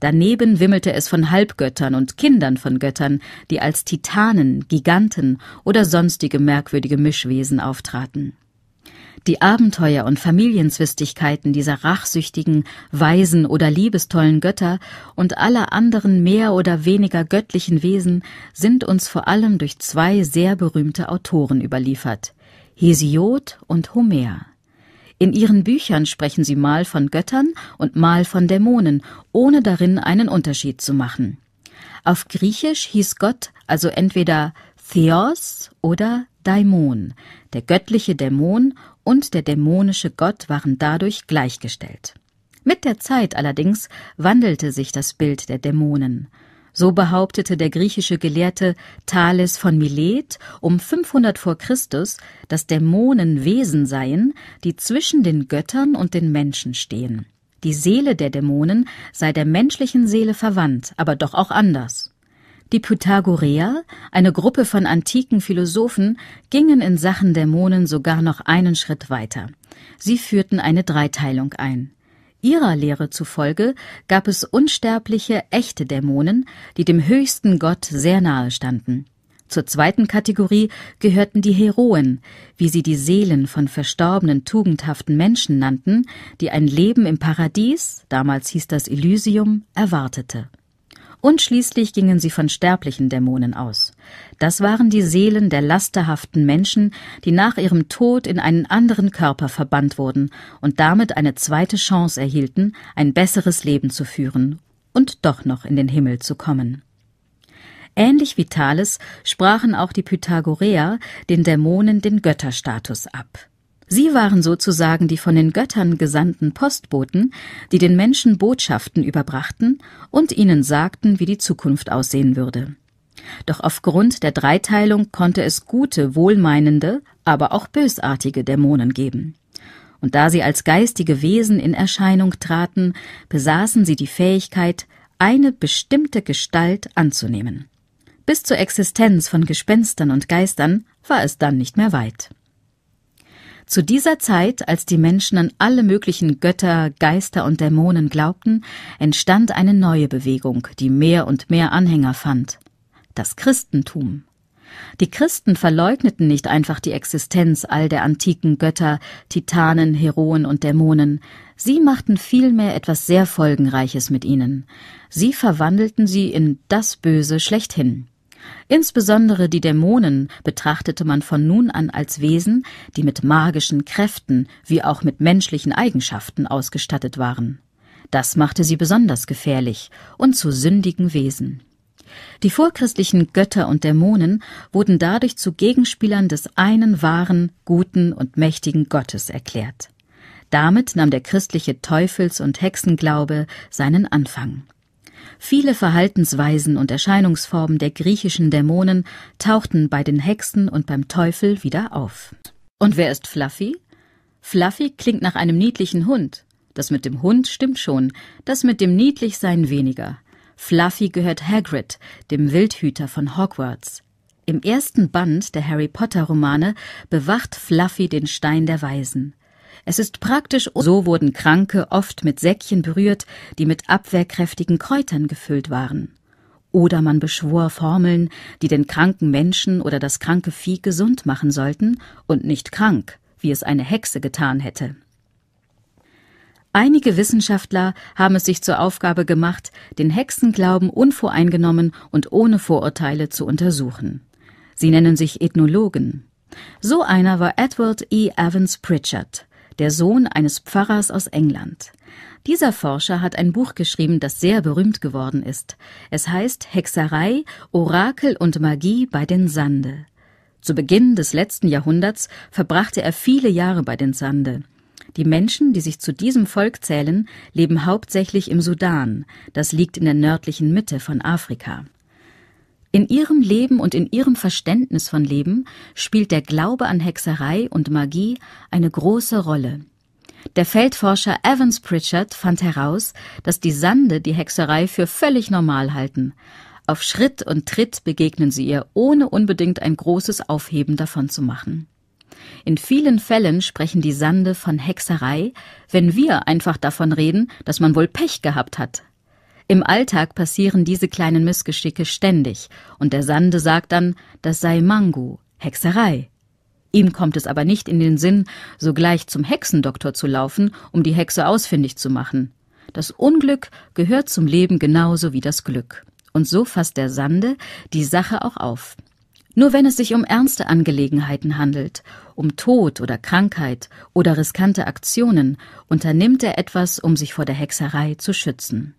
Daneben wimmelte es von Halbgöttern und Kindern von Göttern, die als Titanen, Giganten oder sonstige merkwürdige Mischwesen auftraten. Die Abenteuer und Familienzwistigkeiten dieser rachsüchtigen, weisen oder liebestollen Götter und aller anderen mehr oder weniger göttlichen Wesen sind uns vor allem durch zwei sehr berühmte Autoren überliefert, Hesiod und Homer. In ihren Büchern sprechen sie mal von Göttern und mal von Dämonen, ohne darin einen Unterschied zu machen. Auf Griechisch hieß Gott also entweder Theos oder Daimon, der göttliche Dämon und der dämonische Gott waren dadurch gleichgestellt. Mit der Zeit allerdings wandelte sich das Bild der Dämonen. So behauptete der griechische Gelehrte Thales von Milet um 500 vor Christus, dass Dämonen Wesen seien, die zwischen den Göttern und den Menschen stehen. Die Seele der Dämonen sei der menschlichen Seele verwandt, aber doch auch anders. Die Pythagoreer, eine Gruppe von antiken Philosophen, gingen in Sachen Dämonen sogar noch einen Schritt weiter. Sie führten eine Dreiteilung ein. Ihrer Lehre zufolge gab es unsterbliche, echte Dämonen, die dem höchsten Gott sehr nahe standen. Zur zweiten Kategorie gehörten die Heroen, wie sie die Seelen von verstorbenen tugendhaften Menschen nannten, die ein Leben im Paradies, damals hieß das Elysium, erwartete und schließlich gingen sie von sterblichen Dämonen aus. Das waren die Seelen der lasterhaften Menschen, die nach ihrem Tod in einen anderen Körper verbannt wurden und damit eine zweite Chance erhielten, ein besseres Leben zu führen und doch noch in den Himmel zu kommen. Ähnlich wie Thales sprachen auch die Pythagoreer den Dämonen den Götterstatus ab. Sie waren sozusagen die von den Göttern gesandten Postboten, die den Menschen Botschaften überbrachten und ihnen sagten, wie die Zukunft aussehen würde. Doch aufgrund der Dreiteilung konnte es gute, wohlmeinende, aber auch bösartige Dämonen geben. Und da sie als geistige Wesen in Erscheinung traten, besaßen sie die Fähigkeit, eine bestimmte Gestalt anzunehmen. Bis zur Existenz von Gespenstern und Geistern war es dann nicht mehr weit. Zu dieser Zeit, als die Menschen an alle möglichen Götter, Geister und Dämonen glaubten, entstand eine neue Bewegung, die mehr und mehr Anhänger fand. Das Christentum. Die Christen verleugneten nicht einfach die Existenz all der antiken Götter, Titanen, Heroen und Dämonen, sie machten vielmehr etwas sehr Folgenreiches mit ihnen. Sie verwandelten sie in das Böse schlechthin. Insbesondere die Dämonen betrachtete man von nun an als Wesen, die mit magischen Kräften wie auch mit menschlichen Eigenschaften ausgestattet waren. Das machte sie besonders gefährlich und zu sündigen Wesen. Die vorchristlichen Götter und Dämonen wurden dadurch zu Gegenspielern des einen wahren, guten und mächtigen Gottes erklärt. Damit nahm der christliche Teufels- und Hexenglaube seinen Anfang Viele Verhaltensweisen und Erscheinungsformen der griechischen Dämonen tauchten bei den Hexen und beim Teufel wieder auf. Und wer ist Fluffy? Fluffy klingt nach einem niedlichen Hund. Das mit dem Hund stimmt schon, das mit dem Niedlichsein weniger. Fluffy gehört Hagrid, dem Wildhüter von Hogwarts. Im ersten Band der Harry Potter Romane bewacht Fluffy den Stein der Weisen. Es ist praktisch, so wurden Kranke oft mit Säckchen berührt, die mit abwehrkräftigen Kräutern gefüllt waren. Oder man beschwor Formeln, die den kranken Menschen oder das kranke Vieh gesund machen sollten und nicht krank, wie es eine Hexe getan hätte. Einige Wissenschaftler haben es sich zur Aufgabe gemacht, den Hexenglauben unvoreingenommen und ohne Vorurteile zu untersuchen. Sie nennen sich Ethnologen. So einer war Edward E. Evans Pritchard der Sohn eines Pfarrers aus England. Dieser Forscher hat ein Buch geschrieben, das sehr berühmt geworden ist. Es heißt Hexerei, Orakel und Magie bei den Sande. Zu Beginn des letzten Jahrhunderts verbrachte er viele Jahre bei den Sande. Die Menschen, die sich zu diesem Volk zählen, leben hauptsächlich im Sudan, das liegt in der nördlichen Mitte von Afrika. In ihrem Leben und in ihrem Verständnis von Leben spielt der Glaube an Hexerei und Magie eine große Rolle. Der Feldforscher Evans Pritchard fand heraus, dass die Sande die Hexerei für völlig normal halten. Auf Schritt und Tritt begegnen sie ihr, ohne unbedingt ein großes Aufheben davon zu machen. In vielen Fällen sprechen die Sande von Hexerei, wenn wir einfach davon reden, dass man wohl Pech gehabt hat. Im Alltag passieren diese kleinen Missgeschicke ständig, und der Sande sagt dann, das sei Mangu, Hexerei. Ihm kommt es aber nicht in den Sinn, sogleich zum Hexendoktor zu laufen, um die Hexe ausfindig zu machen. Das Unglück gehört zum Leben genauso wie das Glück. Und so fasst der Sande die Sache auch auf. Nur wenn es sich um ernste Angelegenheiten handelt, um Tod oder Krankheit oder riskante Aktionen, unternimmt er etwas, um sich vor der Hexerei zu schützen.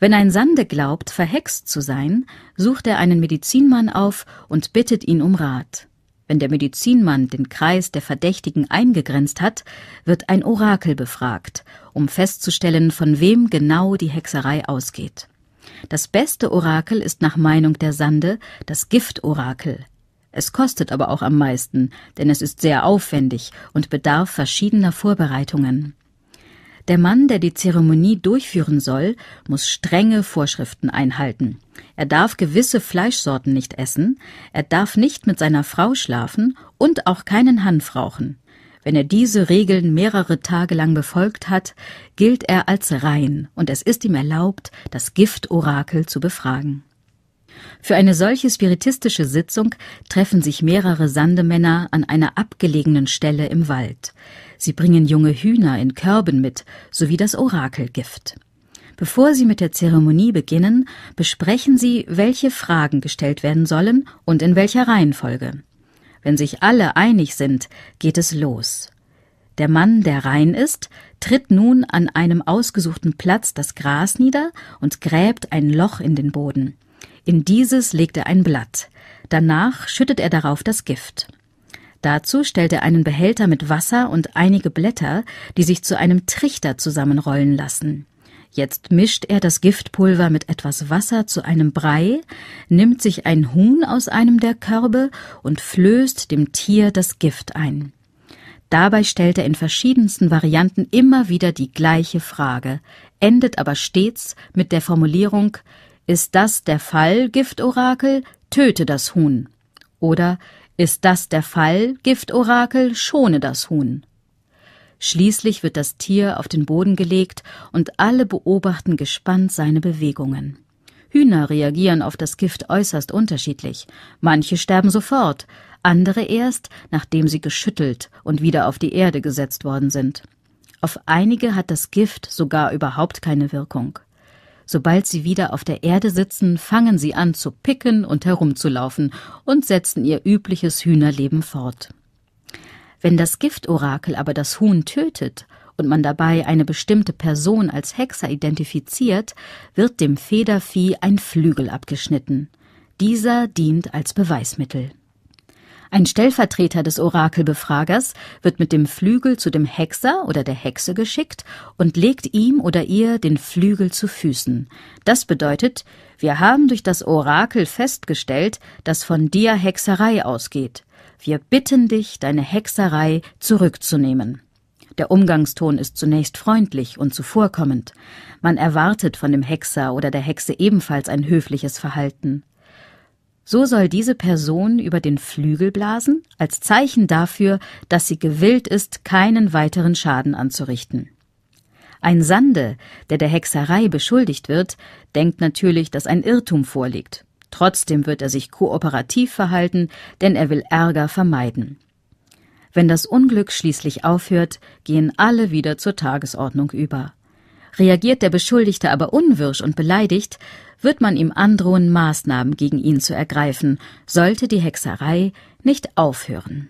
Wenn ein Sande glaubt, verhext zu sein, sucht er einen Medizinmann auf und bittet ihn um Rat. Wenn der Medizinmann den Kreis der Verdächtigen eingegrenzt hat, wird ein Orakel befragt, um festzustellen, von wem genau die Hexerei ausgeht. Das beste Orakel ist nach Meinung der Sande das Giftorakel. Es kostet aber auch am meisten, denn es ist sehr aufwendig und bedarf verschiedener Vorbereitungen. Der Mann, der die Zeremonie durchführen soll, muss strenge Vorschriften einhalten. Er darf gewisse Fleischsorten nicht essen, er darf nicht mit seiner Frau schlafen und auch keinen Hanf rauchen. Wenn er diese Regeln mehrere Tage lang befolgt hat, gilt er als rein und es ist ihm erlaubt, das Giftorakel zu befragen. Für eine solche spiritistische Sitzung treffen sich mehrere Sandemänner an einer abgelegenen Stelle im Wald. Sie bringen junge Hühner in Körben mit, sowie das Orakelgift. Bevor sie mit der Zeremonie beginnen, besprechen sie, welche Fragen gestellt werden sollen und in welcher Reihenfolge. Wenn sich alle einig sind, geht es los. Der Mann, der rein ist, tritt nun an einem ausgesuchten Platz das Gras nieder und gräbt ein Loch in den Boden. In dieses legt er ein Blatt. Danach schüttet er darauf das Gift. Dazu stellt er einen Behälter mit Wasser und einige Blätter, die sich zu einem Trichter zusammenrollen lassen. Jetzt mischt er das Giftpulver mit etwas Wasser zu einem Brei, nimmt sich ein Huhn aus einem der Körbe und flößt dem Tier das Gift ein. Dabei stellt er in verschiedensten Varianten immer wieder die gleiche Frage, endet aber stets mit der Formulierung Ist das der Fall, Giftorakel? Töte das Huhn. Oder ist das der Fall, Giftorakel, schone das Huhn. Schließlich wird das Tier auf den Boden gelegt und alle beobachten gespannt seine Bewegungen. Hühner reagieren auf das Gift äußerst unterschiedlich. Manche sterben sofort, andere erst, nachdem sie geschüttelt und wieder auf die Erde gesetzt worden sind. Auf einige hat das Gift sogar überhaupt keine Wirkung. Sobald sie wieder auf der Erde sitzen, fangen sie an zu picken und herumzulaufen und setzen ihr übliches Hühnerleben fort. Wenn das Giftorakel aber das Huhn tötet und man dabei eine bestimmte Person als Hexer identifiziert, wird dem Federvieh ein Flügel abgeschnitten. Dieser dient als Beweismittel. Ein Stellvertreter des Orakelbefragers wird mit dem Flügel zu dem Hexer oder der Hexe geschickt und legt ihm oder ihr den Flügel zu Füßen. Das bedeutet, wir haben durch das Orakel festgestellt, dass von dir Hexerei ausgeht. Wir bitten dich, deine Hexerei zurückzunehmen. Der Umgangston ist zunächst freundlich und zuvorkommend. Man erwartet von dem Hexer oder der Hexe ebenfalls ein höfliches Verhalten. So soll diese Person über den Flügel blasen, als Zeichen dafür, dass sie gewillt ist, keinen weiteren Schaden anzurichten. Ein Sande, der der Hexerei beschuldigt wird, denkt natürlich, dass ein Irrtum vorliegt. Trotzdem wird er sich kooperativ verhalten, denn er will Ärger vermeiden. Wenn das Unglück schließlich aufhört, gehen alle wieder zur Tagesordnung über. Reagiert der Beschuldigte aber unwirsch und beleidigt, wird man ihm androhen, Maßnahmen gegen ihn zu ergreifen, sollte die Hexerei nicht aufhören.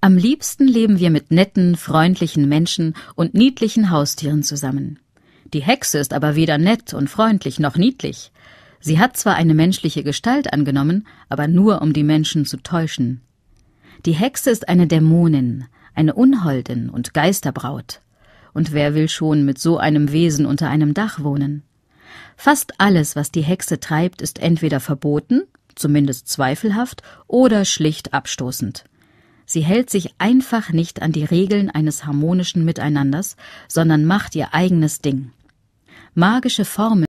Am liebsten leben wir mit netten, freundlichen Menschen und niedlichen Haustieren zusammen. Die Hexe ist aber weder nett und freundlich noch niedlich. Sie hat zwar eine menschliche Gestalt angenommen, aber nur um die Menschen zu täuschen. Die Hexe ist eine Dämonin, eine Unholdin und Geisterbraut. Und wer will schon mit so einem Wesen unter einem Dach wohnen? Fast alles, was die Hexe treibt, ist entweder verboten, zumindest zweifelhaft, oder schlicht abstoßend. Sie hält sich einfach nicht an die Regeln eines harmonischen Miteinanders, sondern macht ihr eigenes Ding. Magische Formen